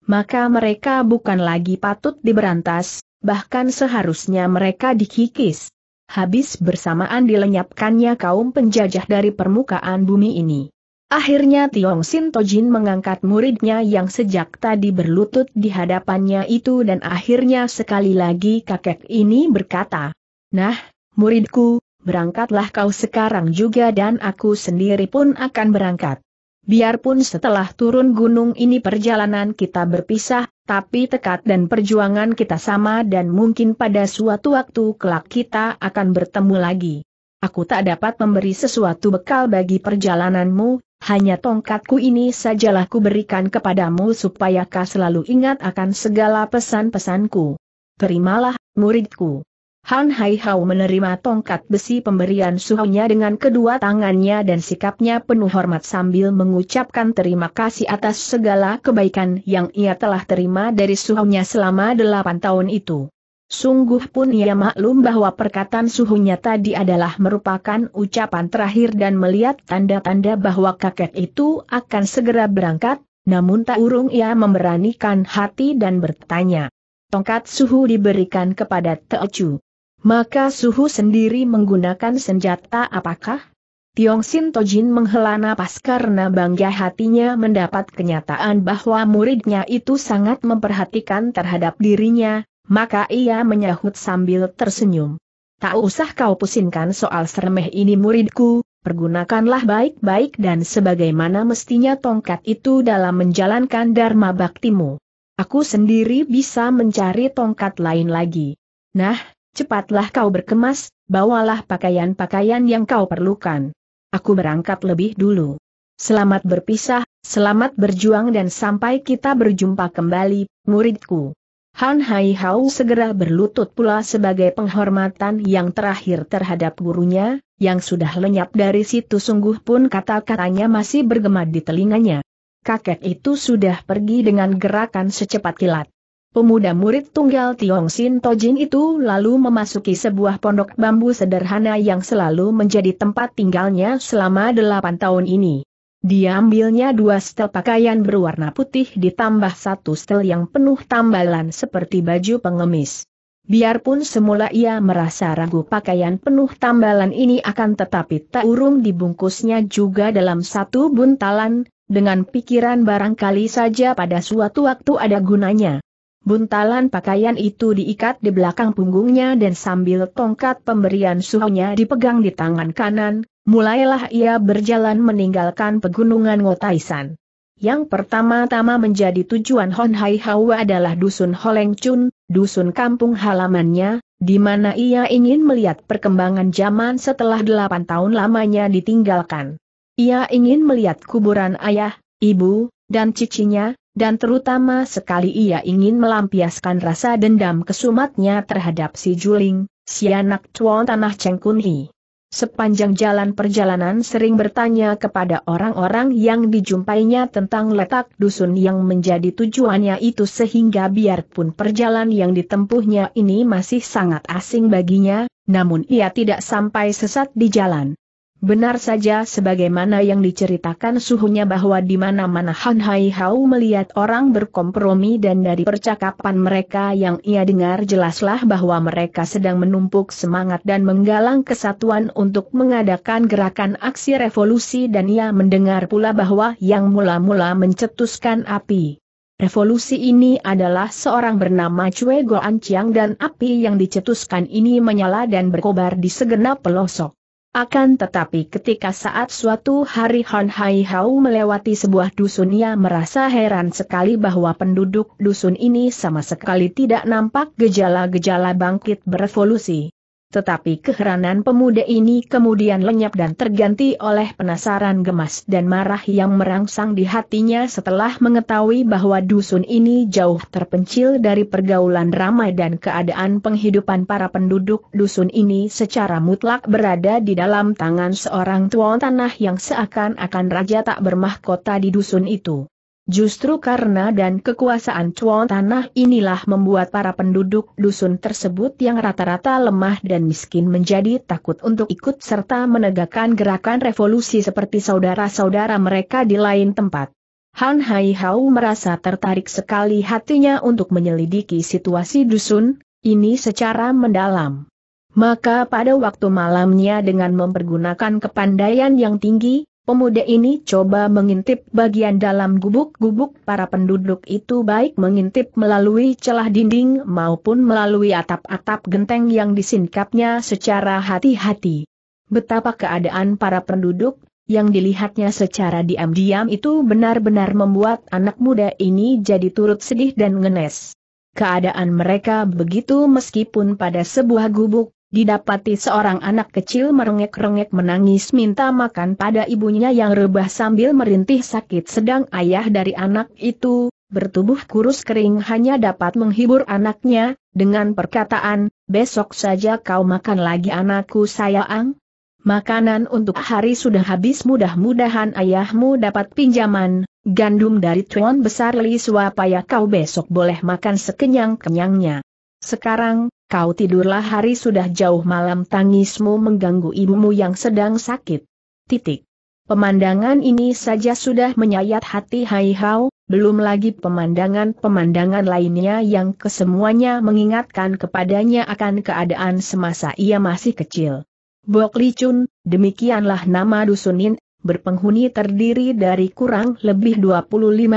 Maka mereka bukan lagi patut diberantas, bahkan seharusnya mereka dikikis. Habis bersamaan dilenyapkannya kaum penjajah dari permukaan bumi ini. Akhirnya Tiong Sin Tojin mengangkat muridnya yang sejak tadi berlutut di hadapannya itu dan akhirnya sekali lagi kakek ini berkata, Nah, muridku, berangkatlah kau sekarang juga dan aku sendiri pun akan berangkat. Biarpun setelah turun gunung ini perjalanan kita berpisah, tapi tekad dan perjuangan kita sama dan mungkin pada suatu waktu kelak kita akan bertemu lagi. Aku tak dapat memberi sesuatu bekal bagi perjalananmu, hanya tongkatku ini sajalah kuberikan kepadamu supaya kau selalu ingat akan segala pesan-pesanku. Terimalah, muridku. Han Hai Hao menerima tongkat besi pemberian suhunya dengan kedua tangannya dan sikapnya penuh hormat sambil mengucapkan terima kasih atas segala kebaikan yang ia telah terima dari suhunya selama delapan tahun itu. Sungguh pun ia maklum bahwa perkataan suhunya tadi adalah merupakan ucapan terakhir dan melihat tanda-tanda bahwa kakek itu akan segera berangkat, namun tak urung ia memberanikan hati dan bertanya. Tongkat suhu diberikan kepada Teocu. Maka suhu sendiri menggunakan senjata apakah? Tiong Sin Tojin menghela napas karena bangga hatinya mendapat kenyataan bahwa muridnya itu sangat memperhatikan terhadap dirinya, maka ia menyahut sambil tersenyum. Tak usah kau pusingkan soal seremeh ini muridku, pergunakanlah baik-baik dan sebagaimana mestinya tongkat itu dalam menjalankan dharma baktimu. Aku sendiri bisa mencari tongkat lain lagi. Nah, Cepatlah kau berkemas, bawalah pakaian-pakaian yang kau perlukan. Aku berangkat lebih dulu. Selamat berpisah, selamat berjuang dan sampai kita berjumpa kembali, muridku. Han Hai Hao segera berlutut pula sebagai penghormatan yang terakhir terhadap gurunya, yang sudah lenyap dari situ sungguh pun kata-katanya masih bergema di telinganya. Kakek itu sudah pergi dengan gerakan secepat kilat. Pemuda murid tunggal Tiong Sin Tojin itu lalu memasuki sebuah pondok bambu sederhana yang selalu menjadi tempat tinggalnya selama delapan tahun ini. Diambilnya dua setel pakaian berwarna putih ditambah satu setel yang penuh tambalan seperti baju pengemis. Biarpun semula ia merasa ragu pakaian penuh tambalan ini akan tetapi tak urung dibungkusnya juga dalam satu buntalan, dengan pikiran barangkali saja pada suatu waktu ada gunanya. Buntalan pakaian itu diikat di belakang punggungnya dan sambil tongkat pemberian suhunya dipegang di tangan kanan, mulailah ia berjalan meninggalkan pegunungan Ngotaisan. Yang pertama-tama menjadi tujuan Hon Hai Hau adalah Dusun Holeng Chun, dusun kampung halamannya, di mana ia ingin melihat perkembangan zaman setelah delapan tahun lamanya ditinggalkan. Ia ingin melihat kuburan ayah, ibu, dan cicinya, dan terutama sekali ia ingin melampiaskan rasa dendam kesumatnya terhadap si Juling, si anak tuan tanah Hi. Sepanjang jalan perjalanan sering bertanya kepada orang-orang yang dijumpainya tentang letak dusun yang menjadi tujuannya itu sehingga biarpun perjalanan yang ditempuhnya ini masih sangat asing baginya, namun ia tidak sampai sesat di jalan. Benar saja sebagaimana yang diceritakan suhunya bahwa di mana-mana Han Hai Hao melihat orang berkompromi dan dari percakapan mereka yang ia dengar jelaslah bahwa mereka sedang menumpuk semangat dan menggalang kesatuan untuk mengadakan gerakan aksi revolusi dan ia mendengar pula bahwa yang mula-mula mencetuskan api. Revolusi ini adalah seorang bernama Chue Goan Chiang dan api yang dicetuskan ini menyala dan berkobar di segenap pelosok. Akan tetapi ketika saat suatu hari Han Hai Hao melewati sebuah dusun ia merasa heran sekali bahwa penduduk dusun ini sama sekali tidak nampak gejala-gejala bangkit berevolusi. Tetapi keheranan pemuda ini kemudian lenyap dan terganti oleh penasaran gemas dan marah yang merangsang di hatinya setelah mengetahui bahwa dusun ini jauh terpencil dari pergaulan ramai dan keadaan penghidupan para penduduk dusun ini secara mutlak berada di dalam tangan seorang tuan tanah yang seakan-akan raja tak bermahkota di dusun itu. Justru karena dan kekuasaan cuan tanah inilah membuat para penduduk dusun tersebut yang rata-rata lemah dan miskin menjadi takut untuk ikut serta menegakkan gerakan revolusi seperti saudara-saudara mereka di lain tempat. Han Hai Hao merasa tertarik sekali hatinya untuk menyelidiki situasi dusun, ini secara mendalam. Maka pada waktu malamnya dengan mempergunakan kepandaian yang tinggi, Pemuda ini coba mengintip bagian dalam gubuk-gubuk para penduduk itu baik mengintip melalui celah dinding maupun melalui atap-atap genteng yang disingkapnya secara hati-hati. Betapa keadaan para penduduk, yang dilihatnya secara diam-diam itu benar-benar membuat anak muda ini jadi turut sedih dan ngenes. Keadaan mereka begitu meskipun pada sebuah gubuk, Didapati seorang anak kecil merengek-rengek menangis minta makan pada ibunya yang rebah sambil merintih sakit sedang ayah dari anak itu, bertubuh kurus kering hanya dapat menghibur anaknya, dengan perkataan, besok saja kau makan lagi anakku sayang. Makanan untuk hari sudah habis mudah-mudahan ayahmu dapat pinjaman, gandum dari tuan besar Li suapaya kau besok boleh makan sekenyang-kenyangnya. Sekarang, kau tidurlah hari sudah jauh malam tangismu mengganggu ibumu yang sedang sakit. Titik. Pemandangan ini saja sudah menyayat hati Hai Hao, belum lagi pemandangan-pemandangan lainnya yang kesemuanya mengingatkan kepadanya akan keadaan semasa ia masih kecil. Bok Li demikianlah nama dusunin, berpenghuni terdiri dari kurang lebih 25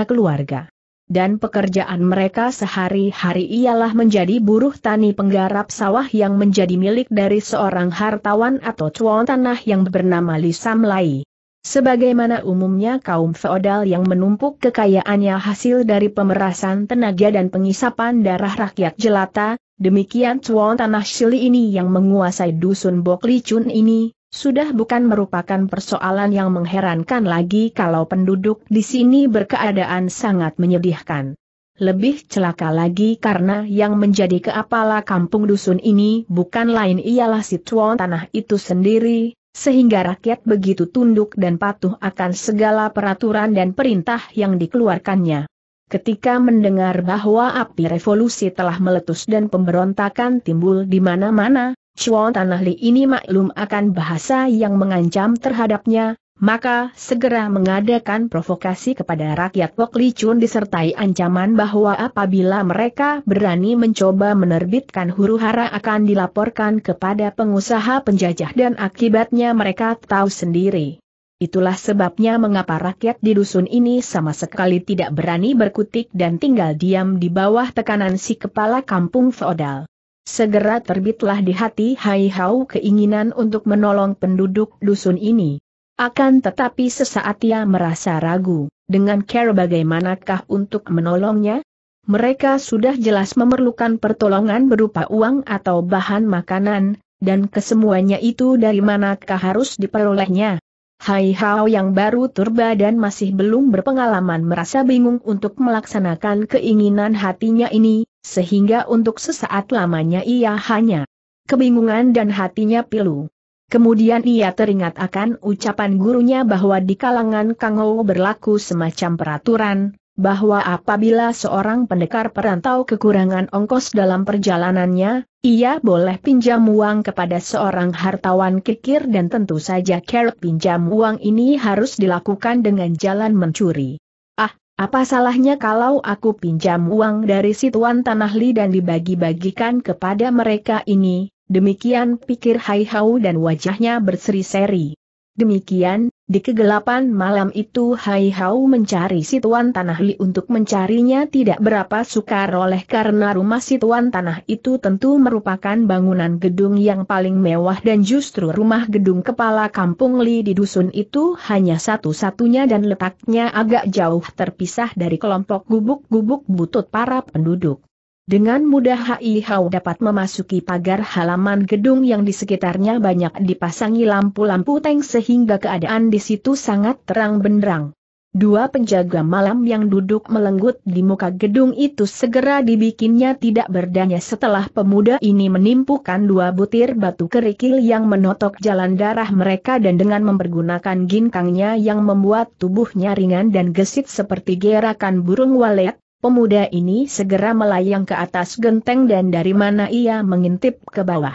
keluarga dan pekerjaan mereka sehari-hari ialah menjadi buruh tani penggarap sawah yang menjadi milik dari seorang hartawan atau cuan tanah yang bernama Lisam Lai. Sebagaimana umumnya kaum feodal yang menumpuk kekayaannya hasil dari pemerasan tenaga dan pengisapan darah rakyat jelata, demikian cuan tanah Shili ini yang menguasai dusun Boklicun ini, sudah bukan merupakan persoalan yang mengherankan lagi kalau penduduk di sini berkeadaan sangat menyedihkan. Lebih celaka lagi karena yang menjadi keapala kampung dusun ini bukan lain ialah si tuan tanah itu sendiri, sehingga rakyat begitu tunduk dan patuh akan segala peraturan dan perintah yang dikeluarkannya. Ketika mendengar bahwa api revolusi telah meletus dan pemberontakan timbul di mana-mana, Chuan Tanah Li ini maklum akan bahasa yang mengancam terhadapnya, maka segera mengadakan provokasi kepada rakyat Pok Li Chun disertai ancaman bahwa apabila mereka berani mencoba menerbitkan huru hara akan dilaporkan kepada pengusaha penjajah dan akibatnya mereka tahu sendiri. Itulah sebabnya mengapa rakyat di dusun ini sama sekali tidak berani berkutik dan tinggal diam di bawah tekanan si kepala kampung feodal segera terbitlah di hati Hai Hau keinginan untuk menolong penduduk dusun ini. Akan tetapi sesaat ia merasa ragu, dengan cara bagaimanakah untuk menolongnya? Mereka sudah jelas memerlukan pertolongan berupa uang atau bahan makanan, dan kesemuanya itu dari manakah harus diperolehnya. Hai Hao yang baru turba dan masih belum berpengalaman merasa bingung untuk melaksanakan keinginan hatinya ini, sehingga untuk sesaat lamanya ia hanya kebingungan dan hatinya pilu. Kemudian ia teringat akan ucapan gurunya bahwa di kalangan Kangou berlaku semacam peraturan, bahwa apabila seorang pendekar perantau kekurangan ongkos dalam perjalanannya, ia boleh pinjam uang kepada seorang hartawan kikir dan tentu saja kerap pinjam uang ini harus dilakukan dengan jalan mencuri. Apa salahnya kalau aku pinjam uang dari situan tanah li dan dibagi-bagikan kepada mereka ini, demikian pikir Hai Hau dan wajahnya berseri-seri. Demikian, di kegelapan malam itu Hai Hau mencari Situan tuan tanah Li untuk mencarinya tidak berapa sukar oleh karena rumah Situan tanah itu tentu merupakan bangunan gedung yang paling mewah dan justru rumah gedung kepala kampung Li di dusun itu hanya satu-satunya dan letaknya agak jauh terpisah dari kelompok gubuk-gubuk butut para penduduk. Dengan mudah Hai Hao dapat memasuki pagar halaman gedung yang di sekitarnya banyak dipasangi lampu-lampu tank sehingga keadaan di situ sangat terang benderang. Dua penjaga malam yang duduk melenggut di muka gedung itu segera dibikinnya tidak berdaya setelah pemuda ini menimpukan dua butir batu kerikil yang menotok jalan darah mereka dan dengan mempergunakan ginkangnya yang membuat tubuhnya ringan dan gesit seperti gerakan burung walet, Pemuda ini segera melayang ke atas genteng dan dari mana ia mengintip ke bawah.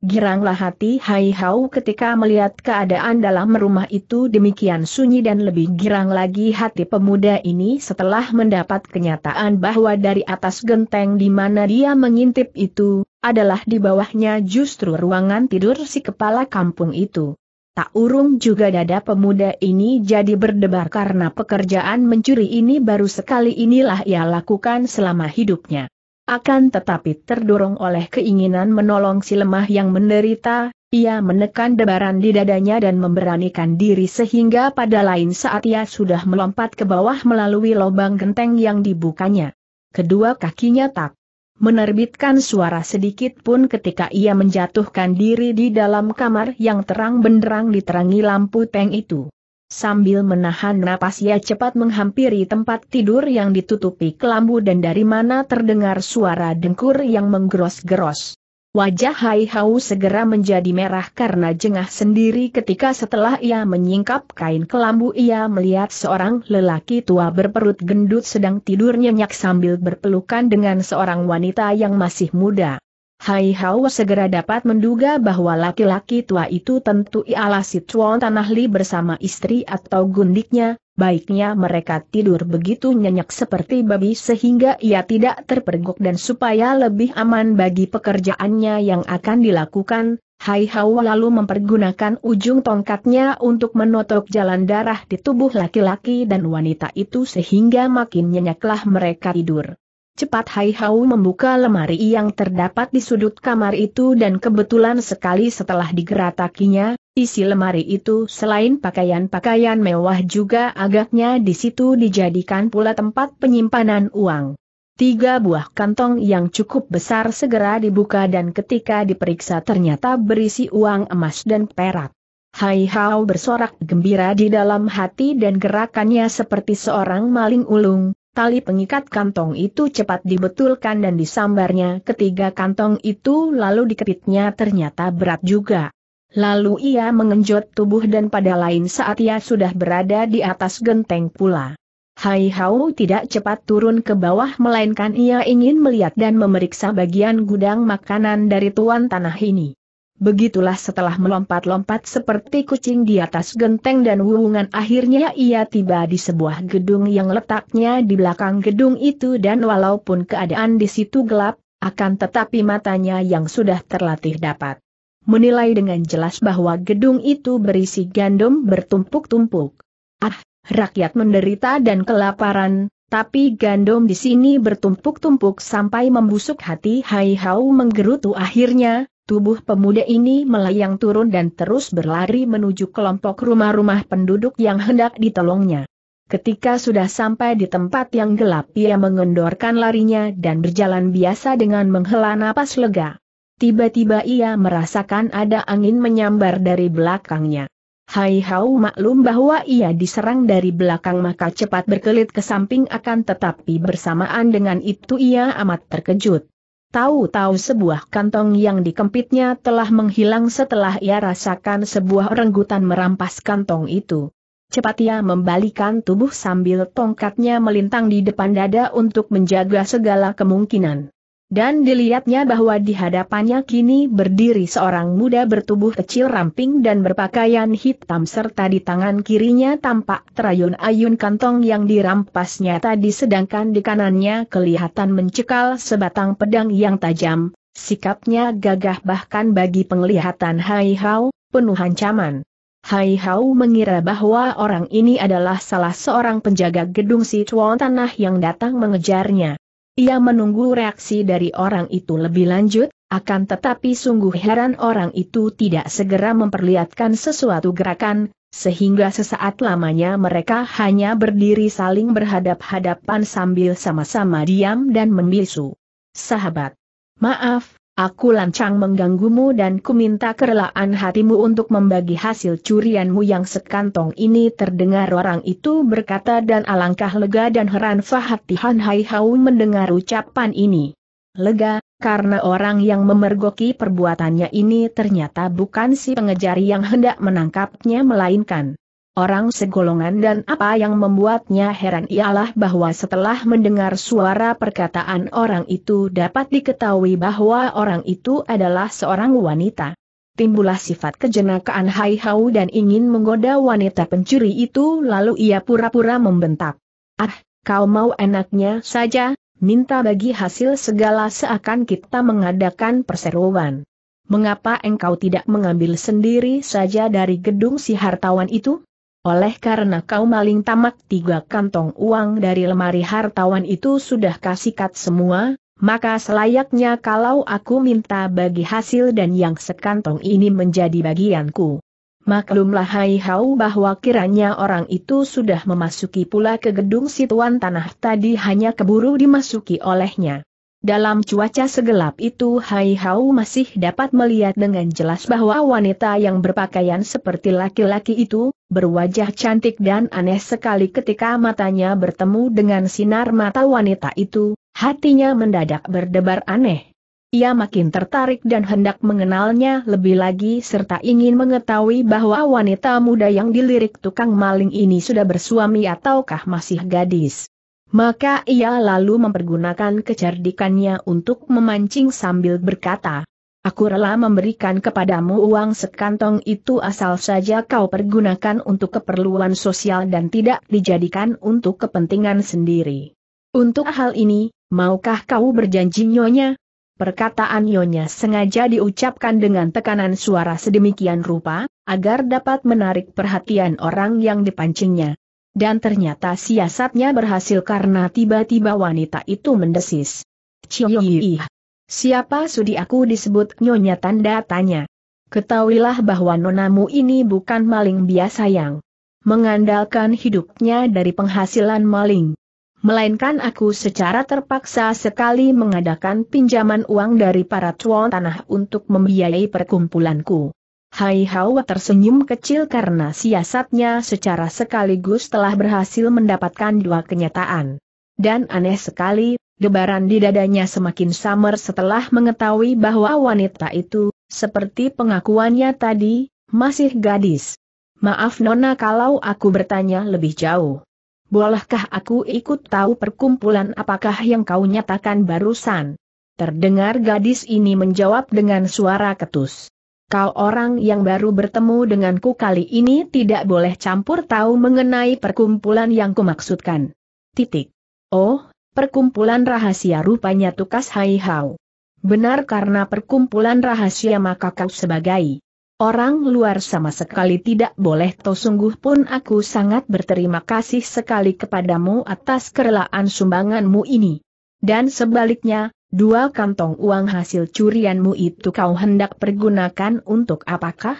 Giranglah hati Hai Hau ketika melihat keadaan dalam rumah itu demikian sunyi dan lebih girang lagi hati pemuda ini setelah mendapat kenyataan bahwa dari atas genteng di mana dia mengintip itu, adalah di bawahnya justru ruangan tidur si kepala kampung itu. Tak urung juga dada pemuda ini jadi berdebar karena pekerjaan mencuri ini baru sekali inilah ia lakukan selama hidupnya. Akan tetapi terdorong oleh keinginan menolong si lemah yang menderita, ia menekan debaran di dadanya dan memberanikan diri sehingga pada lain saat ia sudah melompat ke bawah melalui lubang genteng yang dibukanya. Kedua kakinya tak menerbitkan suara sedikit pun ketika ia menjatuhkan diri di dalam kamar yang terang benderang diterangi lampu teng itu. Sambil menahan napas ia cepat menghampiri tempat tidur yang ditutupi kelambu dan dari mana terdengar suara dengkur yang menggeros-geros. Wajah Hai Hau segera menjadi merah karena jengah sendiri ketika setelah ia menyingkap kain kelambu ia melihat seorang lelaki tua berperut gendut sedang tidur nyenyak sambil berpelukan dengan seorang wanita yang masih muda. Hai Hau segera dapat menduga bahwa laki-laki tua itu tentu ialah si Tuan Tanah Li bersama istri atau gundiknya, baiknya mereka tidur begitu nyenyak seperti babi sehingga ia tidak terpergok dan supaya lebih aman bagi pekerjaannya yang akan dilakukan, Hai Hao lalu mempergunakan ujung tongkatnya untuk menotok jalan darah di tubuh laki-laki dan wanita itu sehingga makin nyenyaklah mereka tidur. Cepat Hai Hau membuka lemari yang terdapat di sudut kamar itu dan kebetulan sekali setelah digeratakinya, isi lemari itu selain pakaian-pakaian mewah juga agaknya di situ dijadikan pula tempat penyimpanan uang. Tiga buah kantong yang cukup besar segera dibuka dan ketika diperiksa ternyata berisi uang emas dan perak. Hai Hao bersorak gembira di dalam hati dan gerakannya seperti seorang maling ulung, Tali pengikat kantong itu cepat dibetulkan dan disambarnya ketiga kantong itu lalu dikepitnya ternyata berat juga. Lalu ia mengenjot tubuh dan pada lain saat ia sudah berada di atas genteng pula. Hai Hau tidak cepat turun ke bawah melainkan ia ingin melihat dan memeriksa bagian gudang makanan dari tuan tanah ini. Begitulah setelah melompat-lompat seperti kucing di atas genteng dan wuungan akhirnya ia tiba di sebuah gedung yang letaknya di belakang gedung itu dan walaupun keadaan di situ gelap, akan tetapi matanya yang sudah terlatih dapat menilai dengan jelas bahwa gedung itu berisi gandum bertumpuk-tumpuk. Ah, rakyat menderita dan kelaparan, tapi gandum di sini bertumpuk-tumpuk sampai membusuk hati Hai Hau menggerutu akhirnya, Tubuh pemuda ini melayang turun dan terus berlari menuju kelompok rumah-rumah penduduk yang hendak ditolongnya. Ketika sudah sampai di tempat yang gelap ia mengendorkan larinya dan berjalan biasa dengan menghela napas lega. Tiba-tiba ia merasakan ada angin menyambar dari belakangnya. Hai Hau maklum bahwa ia diserang dari belakang maka cepat berkelit ke samping akan tetapi bersamaan dengan itu ia amat terkejut. Tahu-tahu sebuah kantong yang dikempitnya telah menghilang setelah ia rasakan sebuah renggutan merampas kantong itu. Cepat ia membalikan tubuh sambil tongkatnya melintang di depan dada untuk menjaga segala kemungkinan. Dan dilihatnya bahwa di hadapannya kini berdiri seorang muda bertubuh kecil ramping dan berpakaian hitam serta di tangan kirinya tampak terayun-ayun kantong yang dirampasnya tadi sedangkan di kanannya kelihatan mencekal sebatang pedang yang tajam, sikapnya gagah bahkan bagi penglihatan Hai Hao, penuh ancaman. Hai Hao mengira bahwa orang ini adalah salah seorang penjaga gedung si Tuan Tanah yang datang mengejarnya. Ia menunggu reaksi dari orang itu lebih lanjut, akan tetapi sungguh heran orang itu tidak segera memperlihatkan sesuatu gerakan, sehingga sesaat lamanya mereka hanya berdiri saling berhadap-hadapan sambil sama-sama diam dan membisu. Sahabat, maaf, Aku lancang mengganggumu dan kuminta kerelaan hatimu untuk membagi hasil curianmu yang sekantong ini terdengar orang itu berkata dan alangkah lega dan heran Fahati Han Hai Hau mendengar ucapan ini. Lega, karena orang yang memergoki perbuatannya ini ternyata bukan si pengejar yang hendak menangkapnya melainkan orang segolongan dan apa yang membuatnya heran ialah bahwa setelah mendengar suara perkataan orang itu dapat diketahui bahwa orang itu adalah seorang wanita. Timbulah sifat kejenakaan Hai Hau dan ingin menggoda wanita pencuri itu lalu ia pura-pura membentak. Ah, kau mau enaknya saja, minta bagi hasil segala seakan kita mengadakan perseroan. Mengapa engkau tidak mengambil sendiri saja dari gedung si hartawan itu? Oleh karena kau maling tamak tiga kantong uang dari lemari hartawan itu sudah kasihkan semua, maka selayaknya kalau aku minta bagi hasil dan yang sekantong ini menjadi bagianku. Maklumlah hai hau bahwa kiranya orang itu sudah memasuki pula ke gedung situan tanah tadi hanya keburu dimasuki olehnya. Dalam cuaca segelap itu Hai Hau masih dapat melihat dengan jelas bahwa wanita yang berpakaian seperti laki-laki itu, berwajah cantik dan aneh sekali ketika matanya bertemu dengan sinar mata wanita itu, hatinya mendadak berdebar aneh. Ia makin tertarik dan hendak mengenalnya lebih lagi serta ingin mengetahui bahwa wanita muda yang dilirik tukang maling ini sudah bersuami ataukah masih gadis. Maka ia lalu mempergunakan kecerdikannya untuk memancing sambil berkata, Aku rela memberikan kepadamu uang sekantong itu asal saja kau pergunakan untuk keperluan sosial dan tidak dijadikan untuk kepentingan sendiri. Untuk hal ini, maukah kau berjanji nyonya? Perkataan Nyonya sengaja diucapkan dengan tekanan suara sedemikian rupa, agar dapat menarik perhatian orang yang dipancingnya. Dan ternyata siasatnya berhasil karena tiba-tiba wanita itu mendesis. Ciyoyih. Siapa sudi aku disebut nyonya tanda tanya. Ketahuilah bahwa nonamu ini bukan maling biasa yang mengandalkan hidupnya dari penghasilan maling. Melainkan aku secara terpaksa sekali mengadakan pinjaman uang dari para tuan tanah untuk membiayai perkumpulanku. Hai Hawa tersenyum kecil karena siasatnya secara sekaligus telah berhasil mendapatkan dua kenyataan. Dan aneh sekali, debaran di dadanya semakin samar setelah mengetahui bahwa wanita itu, seperti pengakuannya tadi, masih gadis. Maaf Nona kalau aku bertanya lebih jauh. Bolehkah aku ikut tahu perkumpulan apakah yang kau nyatakan barusan? Terdengar gadis ini menjawab dengan suara ketus kau orang yang baru bertemu denganku kali ini tidak boleh campur tahu mengenai perkumpulan yang kumaksudkan. Titik. Oh, perkumpulan rahasia rupanya tukas Hai Hao. Benar karena perkumpulan rahasia maka kau sebagai orang luar sama sekali tidak boleh tahu. sungguh pun aku sangat berterima kasih sekali kepadamu atas kerelaan sumbanganmu ini. Dan sebaliknya, Dua kantong uang hasil curianmu itu kau hendak pergunakan untuk apakah?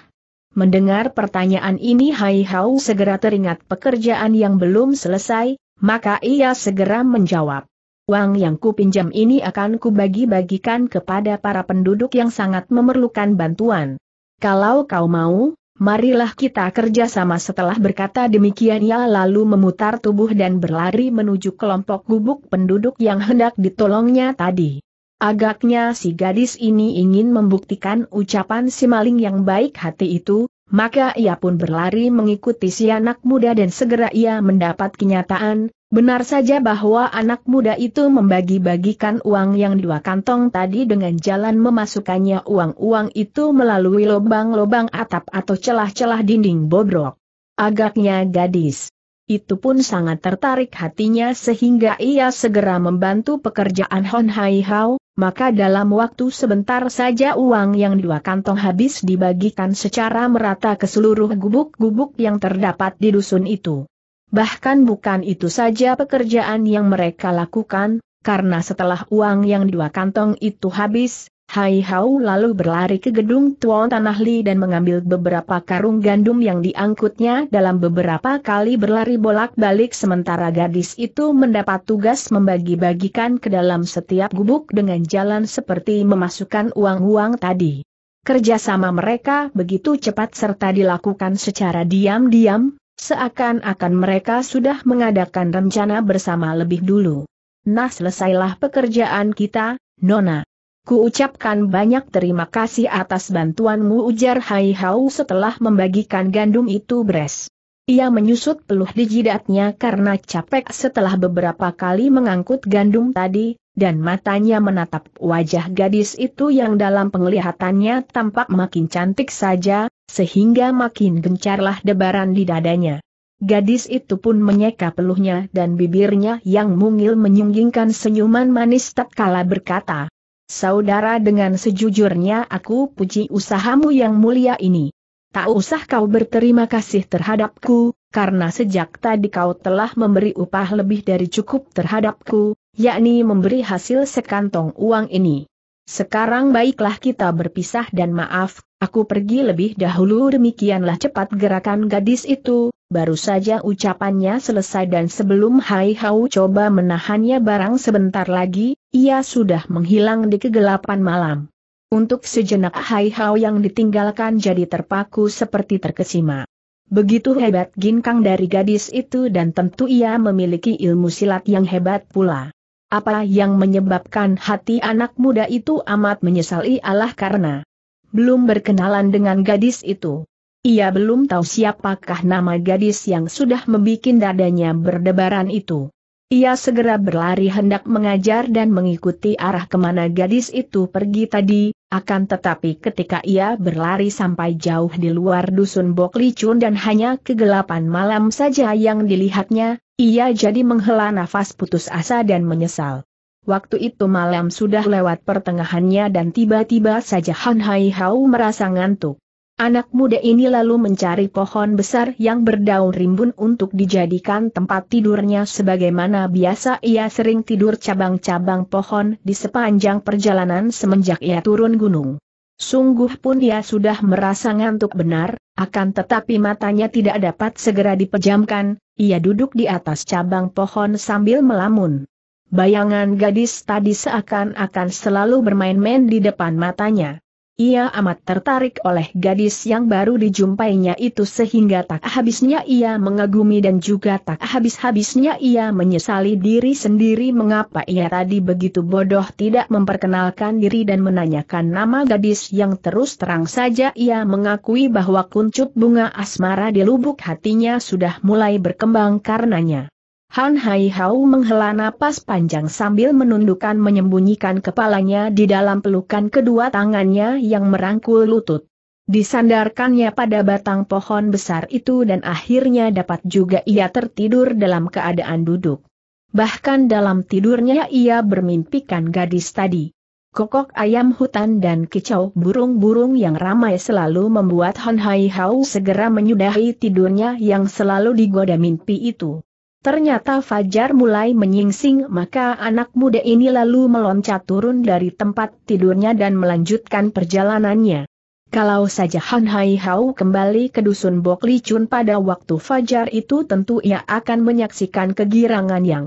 Mendengar pertanyaan ini Hai Hao segera teringat pekerjaan yang belum selesai, maka ia segera menjawab. Uang yang kupinjam ini akan kubagi-bagikan kepada para penduduk yang sangat memerlukan bantuan. Kalau kau mau, marilah kita kerja sama setelah berkata demikian ia ya, lalu memutar tubuh dan berlari menuju kelompok gubuk penduduk yang hendak ditolongnya tadi. Agaknya si gadis ini ingin membuktikan ucapan si maling yang baik hati itu, maka ia pun berlari mengikuti si anak muda dan segera ia mendapat kenyataan, benar saja bahwa anak muda itu membagi-bagikan uang yang dua kantong tadi dengan jalan memasukkannya uang-uang itu melalui lubang-lubang atap atau celah-celah dinding bobrok. Agaknya gadis itu pun sangat tertarik hatinya sehingga ia segera membantu pekerjaan Hon Hai Hao, maka dalam waktu sebentar saja uang yang dua kantong habis dibagikan secara merata ke seluruh gubuk-gubuk yang terdapat di dusun itu. Bahkan bukan itu saja pekerjaan yang mereka lakukan, karena setelah uang yang dua kantong itu habis, Hai Hau lalu berlari ke gedung Tuan Tanah Li dan mengambil beberapa karung gandum yang diangkutnya dalam beberapa kali berlari bolak-balik sementara gadis itu mendapat tugas membagi-bagikan ke dalam setiap gubuk dengan jalan seperti memasukkan uang-uang tadi. Kerjasama mereka begitu cepat serta dilakukan secara diam-diam, seakan-akan mereka sudah mengadakan rencana bersama lebih dulu. Nah selesailah pekerjaan kita, Nona. Ku ucapkan banyak terima kasih atas bantuanmu ujar Hai Hau setelah membagikan gandum itu beres. Ia menyusut peluh di jidatnya karena capek setelah beberapa kali mengangkut gandum tadi, dan matanya menatap wajah gadis itu yang dalam penglihatannya tampak makin cantik saja, sehingga makin gencarlah debaran di dadanya. Gadis itu pun menyeka peluhnya dan bibirnya yang mungil menyunggingkan senyuman manis tatkala berkata, Saudara dengan sejujurnya aku puji usahamu yang mulia ini. Tak usah kau berterima kasih terhadapku, karena sejak tadi kau telah memberi upah lebih dari cukup terhadapku, yakni memberi hasil sekantong uang ini. Sekarang baiklah kita berpisah dan maaf, aku pergi lebih dahulu demikianlah cepat gerakan gadis itu, baru saja ucapannya selesai dan sebelum Hai Hau coba menahannya barang sebentar lagi, ia sudah menghilang di kegelapan malam. Untuk sejenak Hai Hao yang ditinggalkan jadi terpaku seperti terkesima. Begitu hebat ginkang dari gadis itu dan tentu ia memiliki ilmu silat yang hebat pula. Apa yang menyebabkan hati anak muda itu amat menyesali Allah karena belum berkenalan dengan gadis itu. Ia belum tahu siapakah nama gadis yang sudah membuat dadanya berdebaran itu. Ia segera berlari hendak mengajar dan mengikuti arah kemana gadis itu pergi tadi, akan tetapi ketika ia berlari sampai jauh di luar dusun Boklicun dan hanya kegelapan malam saja yang dilihatnya, ia jadi menghela nafas putus asa dan menyesal. Waktu itu malam sudah lewat pertengahannya dan tiba-tiba saja Han Hai Hao merasa ngantuk. Anak muda ini lalu mencari pohon besar yang berdaun rimbun untuk dijadikan tempat tidurnya sebagaimana biasa ia sering tidur cabang-cabang pohon di sepanjang perjalanan semenjak ia turun gunung. Sungguh pun ia sudah merasa ngantuk benar, akan tetapi matanya tidak dapat segera dipejamkan, ia duduk di atas cabang pohon sambil melamun. Bayangan gadis tadi seakan-akan selalu bermain-main di depan matanya. Ia amat tertarik oleh gadis yang baru dijumpainya itu sehingga tak habisnya ia mengagumi dan juga tak habis-habisnya ia menyesali diri sendiri mengapa ia tadi begitu bodoh tidak memperkenalkan diri dan menanyakan nama gadis yang terus terang saja ia mengakui bahwa kuncup bunga asmara di lubuk hatinya sudah mulai berkembang karenanya. Han Hai Hao menghela napas panjang sambil menundukkan menyembunyikan kepalanya di dalam pelukan kedua tangannya yang merangkul lutut. Disandarkannya pada batang pohon besar itu dan akhirnya dapat juga ia tertidur dalam keadaan duduk. Bahkan dalam tidurnya ia bermimpikan gadis tadi. Kokok ayam hutan dan kicau burung-burung yang ramai selalu membuat Han Hai Hao segera menyudahi tidurnya yang selalu digoda mimpi itu. Ternyata Fajar mulai menyingsing maka anak muda ini lalu meloncat turun dari tempat tidurnya dan melanjutkan perjalanannya. Kalau saja Han Hai Hao kembali ke dusun Bok Li pada waktu Fajar itu tentu ia akan menyaksikan kegirangan yang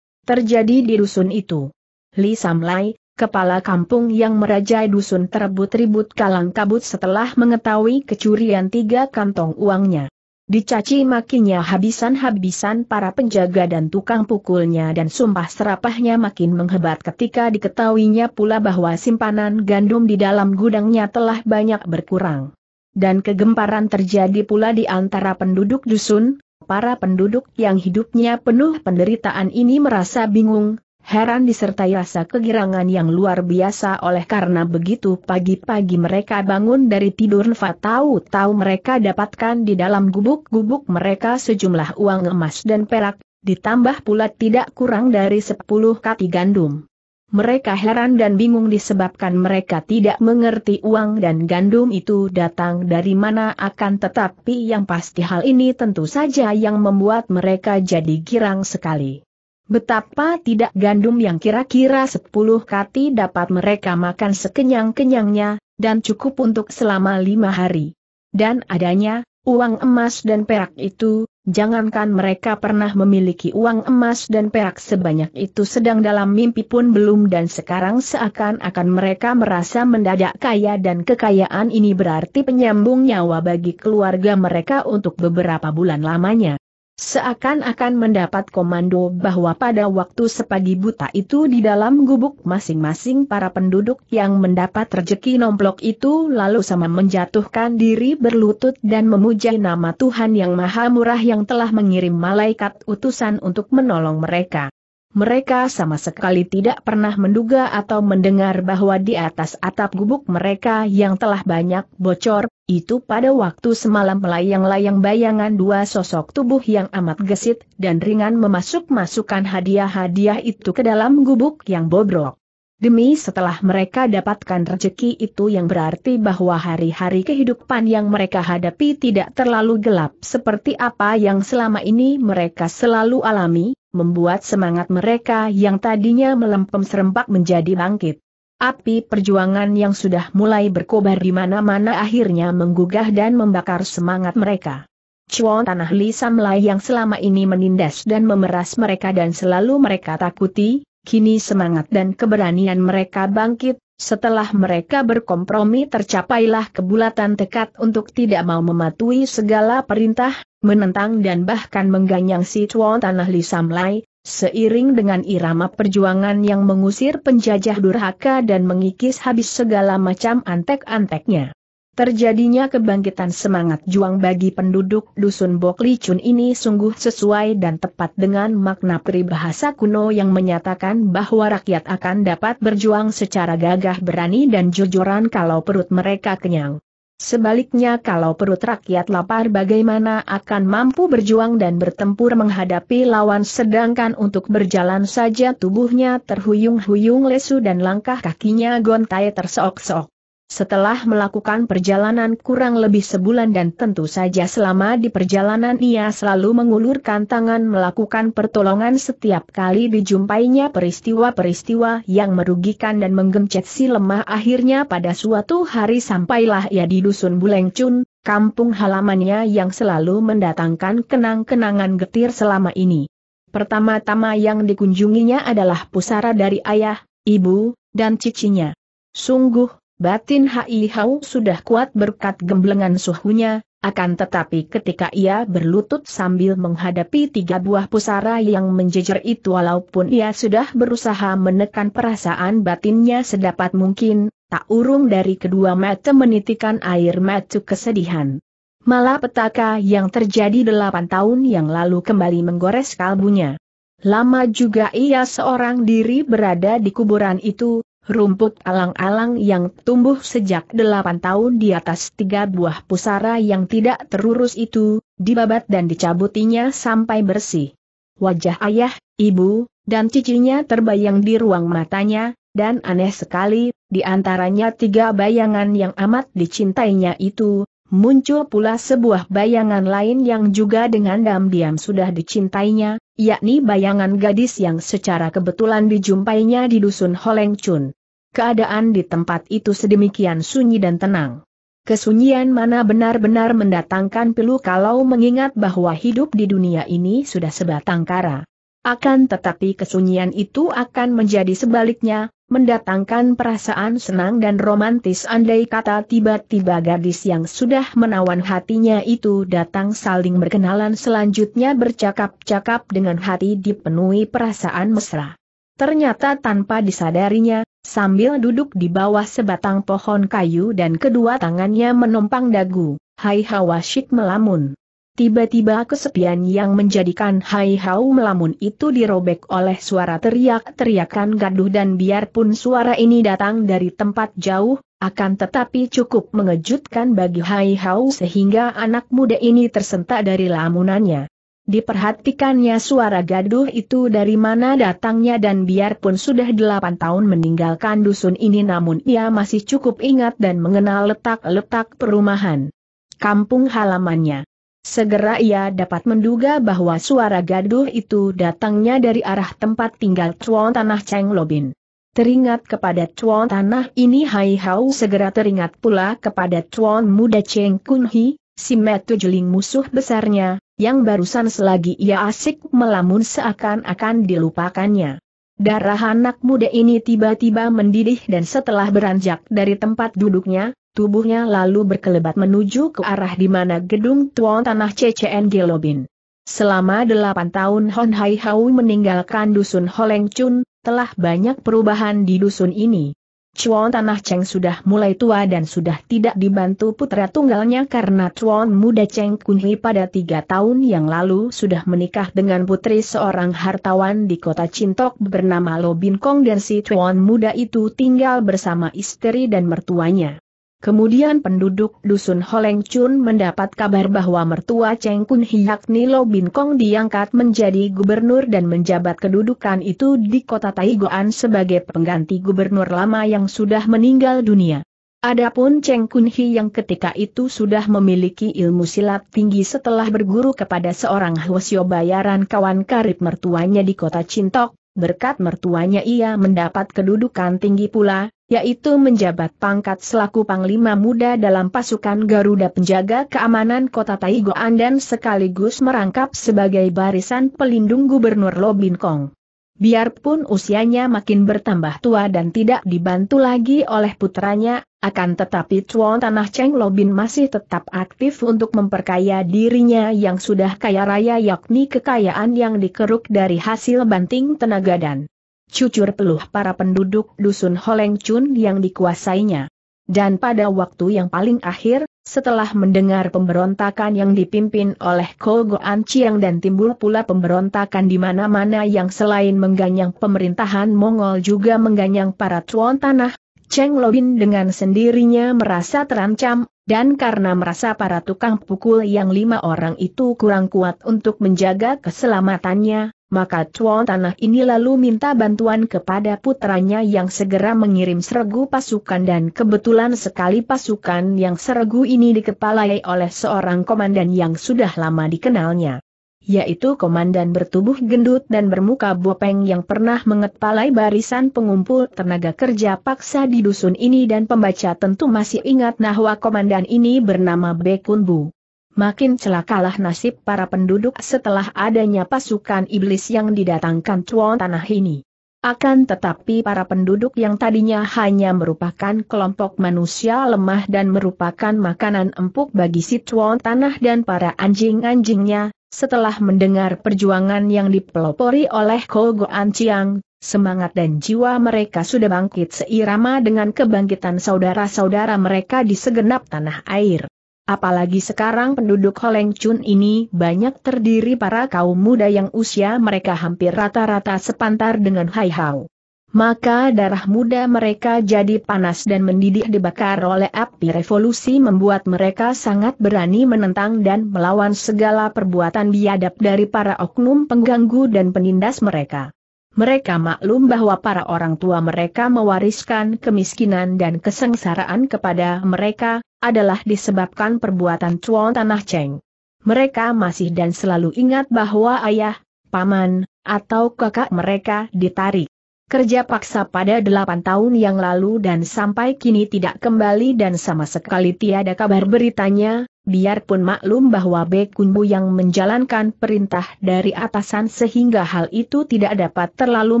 terjadi di dusun itu. Li Samlai, kepala kampung yang merajai dusun terebut-ribut kalang kabut setelah mengetahui kecurian tiga kantong uangnya. Dicaci makinnya habisan-habisan para penjaga dan tukang pukulnya dan sumpah serapahnya makin menghebat ketika diketahuinya pula bahwa simpanan gandum di dalam gudangnya telah banyak berkurang. Dan kegemparan terjadi pula di antara penduduk dusun, para penduduk yang hidupnya penuh penderitaan ini merasa bingung, heran disertai rasa kegirangan yang luar biasa oleh karena begitu pagi-pagi mereka bangun dari tidur nfa tahu-tahu mereka dapatkan di dalam gubuk-gubuk mereka sejumlah uang emas dan perak, ditambah pula tidak kurang dari 10 kati gandum. Mereka heran dan bingung disebabkan mereka tidak mengerti uang dan gandum itu datang dari mana akan tetapi yang pasti hal ini tentu saja yang membuat mereka jadi girang sekali. Betapa tidak gandum yang kira-kira sepuluh kati dapat mereka makan sekenyang-kenyangnya, dan cukup untuk selama lima hari. Dan adanya, uang emas dan perak itu, jangankan mereka pernah memiliki uang emas dan perak sebanyak itu sedang dalam mimpi pun belum dan sekarang seakan-akan mereka merasa mendadak kaya dan kekayaan ini berarti penyambung nyawa bagi keluarga mereka untuk beberapa bulan lamanya. Seakan-akan mendapat komando bahwa pada waktu sepagi buta itu di dalam gubuk masing-masing para penduduk yang mendapat rejeki nomplok itu lalu sama menjatuhkan diri berlutut dan memuja nama Tuhan yang Maha Murah yang telah mengirim malaikat utusan untuk menolong mereka. Mereka sama sekali tidak pernah menduga atau mendengar bahwa di atas atap gubuk mereka yang telah banyak bocor, itu pada waktu semalam melayang-layang bayangan dua sosok tubuh yang amat gesit dan ringan memasuk-masukkan hadiah-hadiah itu ke dalam gubuk yang bobrok. Demi setelah mereka dapatkan rezeki itu yang berarti bahwa hari-hari kehidupan yang mereka hadapi tidak terlalu gelap seperti apa yang selama ini mereka selalu alami, membuat semangat mereka yang tadinya melempem serempak menjadi bangkit. Api perjuangan yang sudah mulai berkobar di mana-mana akhirnya menggugah dan membakar semangat mereka. Cuan tanah Lisa Melai yang selama ini menindas dan memeras mereka dan selalu mereka takuti, kini semangat dan keberanian mereka bangkit, setelah mereka berkompromi tercapailah kebulatan tekad untuk tidak mau mematuhi segala perintah, menentang dan bahkan mengganyang si Tuan Tanah Li Lai, seiring dengan irama perjuangan yang mengusir penjajah durhaka dan mengikis habis segala macam antek-anteknya. Terjadinya kebangkitan semangat juang bagi penduduk dusun Boklicun ini sungguh sesuai dan tepat dengan makna peribahasa kuno yang menyatakan bahwa rakyat akan dapat berjuang secara gagah berani dan jujuran kalau perut mereka kenyang. Sebaliknya kalau perut rakyat lapar bagaimana akan mampu berjuang dan bertempur menghadapi lawan sedangkan untuk berjalan saja tubuhnya terhuyung-huyung lesu dan langkah kakinya gontai terseok-seok. Setelah melakukan perjalanan kurang lebih sebulan dan tentu saja selama di perjalanan ia selalu mengulurkan tangan melakukan pertolongan setiap kali dijumpainya peristiwa-peristiwa yang merugikan dan menggencet si lemah akhirnya pada suatu hari sampailah ia di dusun Bulengcun, kampung halamannya yang selalu mendatangkan kenang-kenangan getir selama ini. Pertama-tama yang dikunjunginya adalah pusara dari ayah, ibu, dan cicinya. Sungguh, Batin Hai Hau sudah kuat berkat gemblengan suhunya, akan tetapi ketika ia berlutut sambil menghadapi tiga buah pusara yang menjejer itu walaupun ia sudah berusaha menekan perasaan batinnya sedapat mungkin, tak urung dari kedua mata menitikan air mata kesedihan. Malah petaka yang terjadi delapan tahun yang lalu kembali menggores kalbunya. Lama juga ia seorang diri berada di kuburan itu, rumput alang-alang yang tumbuh sejak delapan tahun di atas tiga buah pusara yang tidak terurus itu, dibabat dan dicabutinya sampai bersih. Wajah ayah, ibu, dan cicinya terbayang di ruang matanya, dan aneh sekali, di antaranya tiga bayangan yang amat dicintainya itu, muncul pula sebuah bayangan lain yang juga dengan diam-diam sudah dicintainya, yakni bayangan gadis yang secara kebetulan dijumpainya di dusun Holeng Chun. Keadaan di tempat itu sedemikian sunyi dan tenang. Kesunyian mana benar-benar mendatangkan pilu kalau mengingat bahwa hidup di dunia ini sudah sebatang kara. Akan tetapi kesunyian itu akan menjadi sebaliknya, mendatangkan perasaan senang dan romantis andai kata tiba-tiba gadis yang sudah menawan hatinya itu datang saling berkenalan selanjutnya bercakap-cakap dengan hati dipenuhi perasaan mesra. Ternyata tanpa disadarinya, sambil duduk di bawah sebatang pohon kayu dan kedua tangannya menumpang dagu, Hai Hawashik melamun. Tiba-tiba kesepian yang menjadikan Hai Hau melamun itu dirobek oleh suara teriak-teriakan gaduh dan biarpun suara ini datang dari tempat jauh, akan tetapi cukup mengejutkan bagi Hai Hau sehingga anak muda ini tersentak dari lamunannya. Diperhatikannya suara gaduh itu dari mana datangnya dan biarpun sudah delapan tahun meninggalkan dusun ini namun ia masih cukup ingat dan mengenal letak-letak perumahan kampung halamannya. Segera ia dapat menduga bahwa suara gaduh itu datangnya dari arah tempat tinggal Chuan Tanah Cheng Lobin. Teringat kepada Chuan Tanah ini Hai Hao segera teringat pula kepada Chuan Muda Cheng Kun Hi, si metujuling musuh besarnya, yang barusan selagi ia asik melamun seakan-akan dilupakannya. Darah anak muda ini tiba-tiba mendidih dan setelah beranjak dari tempat duduknya, tubuhnya lalu berkelebat menuju ke arah di mana gedung tuan tanah CCN Gelobin. Selama delapan tahun Hon Hai Hau meninggalkan dusun Holeng Chun, telah banyak perubahan di dusun ini. Chuan Tanah Cheng sudah mulai tua dan sudah tidak dibantu putra tunggalnya karena Chuan muda Cheng Kunhi pada tiga tahun yang lalu sudah menikah dengan putri seorang hartawan di kota Cintok bernama Lo Bin Kong dan si Chuan muda itu tinggal bersama istri dan mertuanya. Kemudian penduduk dusun Holeng Chun mendapat kabar bahwa mertua Cheng Kun Hiak Nilo Bin Kong diangkat menjadi gubernur dan menjabat kedudukan itu di kota Taigoan sebagai pengganti gubernur lama yang sudah meninggal dunia. Adapun Cheng Kun Hi yang ketika itu sudah memiliki ilmu silat tinggi setelah berguru kepada seorang Hwasyo bayaran kawan karib mertuanya di kota Cintok, berkat mertuanya ia mendapat kedudukan tinggi pula, yaitu menjabat pangkat selaku Panglima Muda dalam pasukan Garuda Penjaga Keamanan Kota Taigoan dan sekaligus merangkap sebagai barisan pelindung Gubernur Lobin Kong. Biarpun usianya makin bertambah tua dan tidak dibantu lagi oleh putranya, akan tetapi Chuan Tanah Cheng Lobin masih tetap aktif untuk memperkaya dirinya yang sudah kaya raya yakni kekayaan yang dikeruk dari hasil banting tenaga dan cucur peluh para penduduk dusun Holeng Chun yang dikuasainya. Dan pada waktu yang paling akhir, setelah mendengar pemberontakan yang dipimpin oleh Kogoan Chiang dan timbul pula pemberontakan di mana-mana yang selain mengganyang pemerintahan Mongol juga mengganyang para tuan tanah, Cheng Lobin dengan sendirinya merasa terancam, dan karena merasa para tukang pukul yang lima orang itu kurang kuat untuk menjaga keselamatannya, maka Tuan Tanah ini lalu minta bantuan kepada putranya yang segera mengirim seregu pasukan dan kebetulan sekali pasukan yang seregu ini dikepalai oleh seorang komandan yang sudah lama dikenalnya. Yaitu komandan bertubuh gendut dan bermuka bopeng yang pernah mengepalai barisan pengumpul tenaga kerja paksa di dusun ini dan pembaca tentu masih ingat nahwa komandan ini bernama Bekunbu makin celakalah nasib para penduduk setelah adanya pasukan iblis yang didatangkan tuan tanah ini. Akan tetapi para penduduk yang tadinya hanya merupakan kelompok manusia lemah dan merupakan makanan empuk bagi si tuan tanah dan para anjing-anjingnya, setelah mendengar perjuangan yang dipelopori oleh Kogo Anciang, semangat dan jiwa mereka sudah bangkit seirama dengan kebangkitan saudara-saudara mereka di segenap tanah air. Apalagi sekarang penduduk Holeng Chun ini banyak terdiri para kaum muda yang usia mereka hampir rata-rata sepantar dengan Hai Hao. Maka darah muda mereka jadi panas dan mendidih dibakar oleh api revolusi membuat mereka sangat berani menentang dan melawan segala perbuatan biadab dari para oknum pengganggu dan penindas mereka. Mereka maklum bahwa para orang tua mereka mewariskan kemiskinan dan kesengsaraan kepada mereka, adalah disebabkan perbuatan cuan tanah ceng. Mereka masih dan selalu ingat bahwa ayah, paman, atau kakak mereka ditarik kerja paksa pada delapan tahun yang lalu dan sampai kini tidak kembali dan sama sekali tiada kabar beritanya, biarpun maklum bahwa Bekunbu yang menjalankan perintah dari atasan sehingga hal itu tidak dapat terlalu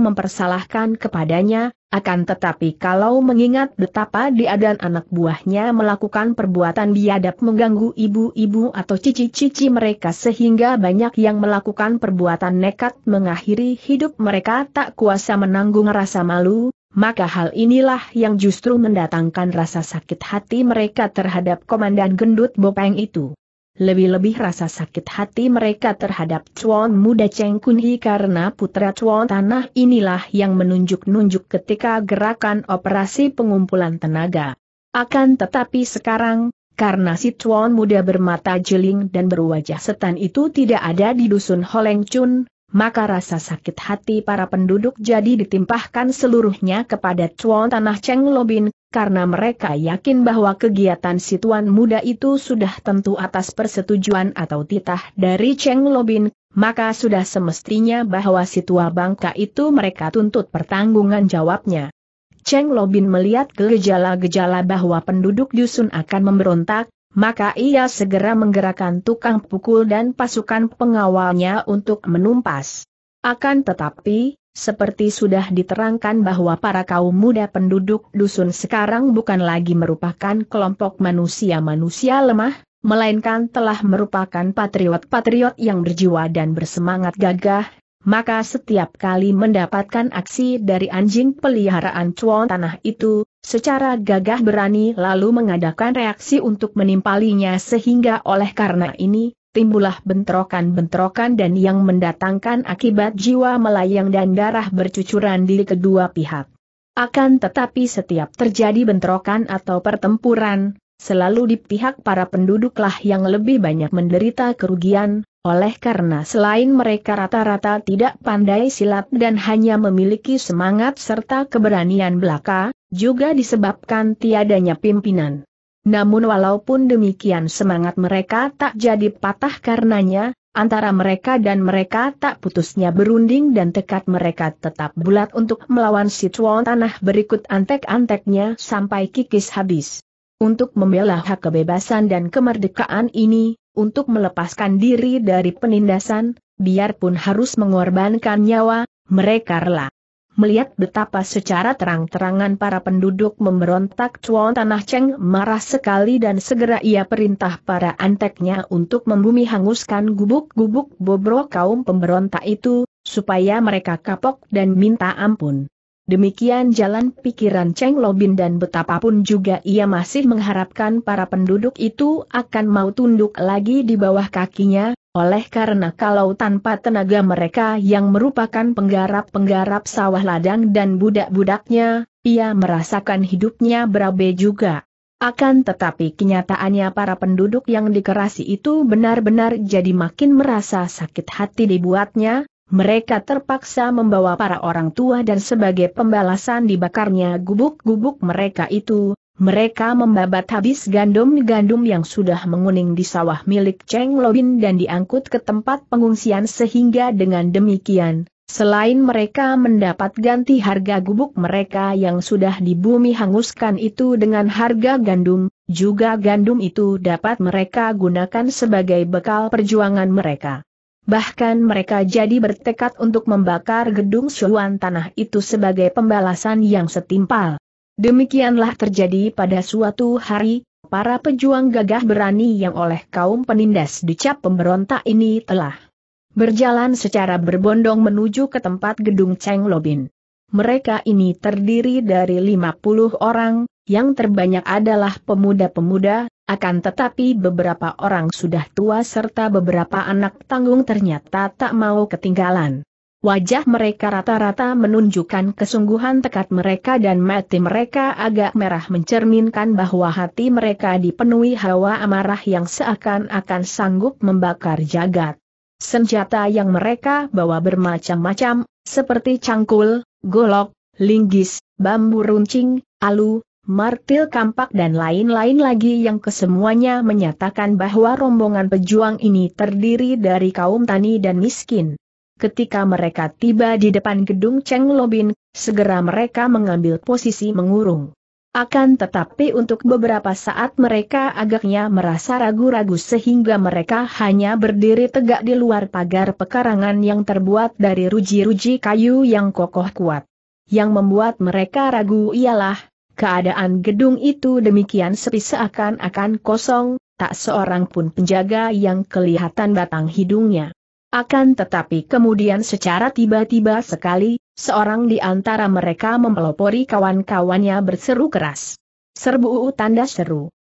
mempersalahkan kepadanya, akan tetapi kalau mengingat betapa dia dan anak buahnya melakukan perbuatan biadab mengganggu ibu-ibu atau cici-cici mereka sehingga banyak yang melakukan perbuatan nekat mengakhiri hidup mereka tak kuasa menanggung rasa malu, maka hal inilah yang justru mendatangkan rasa sakit hati mereka terhadap Komandan Gendut Bopeng itu. Lebih-lebih rasa sakit hati mereka terhadap Chuan muda Cheng Kunhi karena putra Chuan tanah inilah yang menunjuk-nunjuk ketika gerakan operasi pengumpulan tenaga. Akan tetapi sekarang, karena si Chuan muda bermata jeling dan berwajah setan itu tidak ada di dusun Holeng Chun, maka rasa sakit hati para penduduk jadi ditimpahkan seluruhnya kepada Chuan tanah Cheng Lobin, karena mereka yakin bahwa kegiatan Situan muda itu sudah tentu atas persetujuan atau titah dari Cheng Lobin, maka sudah semestinya bahwa si bangka itu mereka tuntut pertanggungan jawabnya. Cheng Lobin melihat gejala-gejala bahwa penduduk dusun akan memberontak, maka ia segera menggerakkan tukang pukul dan pasukan pengawalnya untuk menumpas. Akan tetapi, seperti sudah diterangkan bahwa para kaum muda penduduk dusun sekarang bukan lagi merupakan kelompok manusia-manusia lemah, melainkan telah merupakan patriot-patriot yang berjiwa dan bersemangat gagah, maka setiap kali mendapatkan aksi dari anjing peliharaan cuan tanah itu, secara gagah berani lalu mengadakan reaksi untuk menimpalinya sehingga oleh karena ini, Timbullah bentrokan-bentrokan dan yang mendatangkan akibat jiwa melayang dan darah bercucuran di kedua pihak. Akan tetapi setiap terjadi bentrokan atau pertempuran, selalu di pihak para penduduklah yang lebih banyak menderita kerugian, oleh karena selain mereka rata-rata tidak pandai silat dan hanya memiliki semangat serta keberanian belaka, juga disebabkan tiadanya pimpinan. Namun walaupun demikian semangat mereka tak jadi patah karenanya, antara mereka dan mereka tak putusnya berunding dan tekad mereka tetap bulat untuk melawan situan tanah berikut antek-anteknya sampai kikis habis. Untuk membela hak kebebasan dan kemerdekaan ini, untuk melepaskan diri dari penindasan, biarpun harus mengorbankan nyawa, mereka rela melihat betapa secara terang-terangan para penduduk memberontak Chuan Tanah Cheng marah sekali dan segera ia perintah para anteknya untuk membumi hanguskan gubuk-gubuk bobrok kaum pemberontak itu, supaya mereka kapok dan minta ampun. Demikian jalan pikiran Cheng Lobin dan betapapun juga ia masih mengharapkan para penduduk itu akan mau tunduk lagi di bawah kakinya, oleh karena kalau tanpa tenaga mereka yang merupakan penggarap-penggarap sawah ladang dan budak-budaknya, ia merasakan hidupnya berabe juga. Akan tetapi kenyataannya para penduduk yang dikerasi itu benar-benar jadi makin merasa sakit hati dibuatnya, mereka terpaksa membawa para orang tua dan sebagai pembalasan dibakarnya gubuk-gubuk mereka itu, mereka membabat habis gandum-gandum yang sudah menguning di sawah milik Cheng Lobin dan diangkut ke tempat pengungsian sehingga dengan demikian, selain mereka mendapat ganti harga gubuk mereka yang sudah di bumi hanguskan itu dengan harga gandum, juga gandum itu dapat mereka gunakan sebagai bekal perjuangan mereka. Bahkan mereka jadi bertekad untuk membakar gedung Shuan tanah itu sebagai pembalasan yang setimpal. Demikianlah terjadi pada suatu hari, para pejuang gagah berani yang oleh kaum penindas dicap pemberontak ini telah berjalan secara berbondong menuju ke tempat gedung Cheng Lobin. Mereka ini terdiri dari 50 orang, yang terbanyak adalah pemuda-pemuda, akan tetapi beberapa orang sudah tua serta beberapa anak tanggung ternyata tak mau ketinggalan. Wajah mereka rata-rata menunjukkan kesungguhan tekad mereka dan mati mereka agak merah mencerminkan bahwa hati mereka dipenuhi hawa amarah yang seakan-akan sanggup membakar jagat. Senjata yang mereka bawa bermacam-macam, seperti cangkul, golok, linggis, bambu runcing, alu, martil kampak dan lain-lain lagi yang kesemuanya menyatakan bahwa rombongan pejuang ini terdiri dari kaum tani dan miskin. Ketika mereka tiba di depan gedung Cheng Lobin, segera mereka mengambil posisi mengurung. Akan tetapi untuk beberapa saat mereka agaknya merasa ragu-ragu sehingga mereka hanya berdiri tegak di luar pagar pekarangan yang terbuat dari ruji-ruji kayu yang kokoh kuat. Yang membuat mereka ragu ialah, keadaan gedung itu demikian sepi seakan-akan kosong, tak seorang pun penjaga yang kelihatan batang hidungnya. Akan tetapi kemudian secara tiba-tiba sekali, seorang di antara mereka mempelopori kawan-kawannya berseru keras. Serbu tanda seru.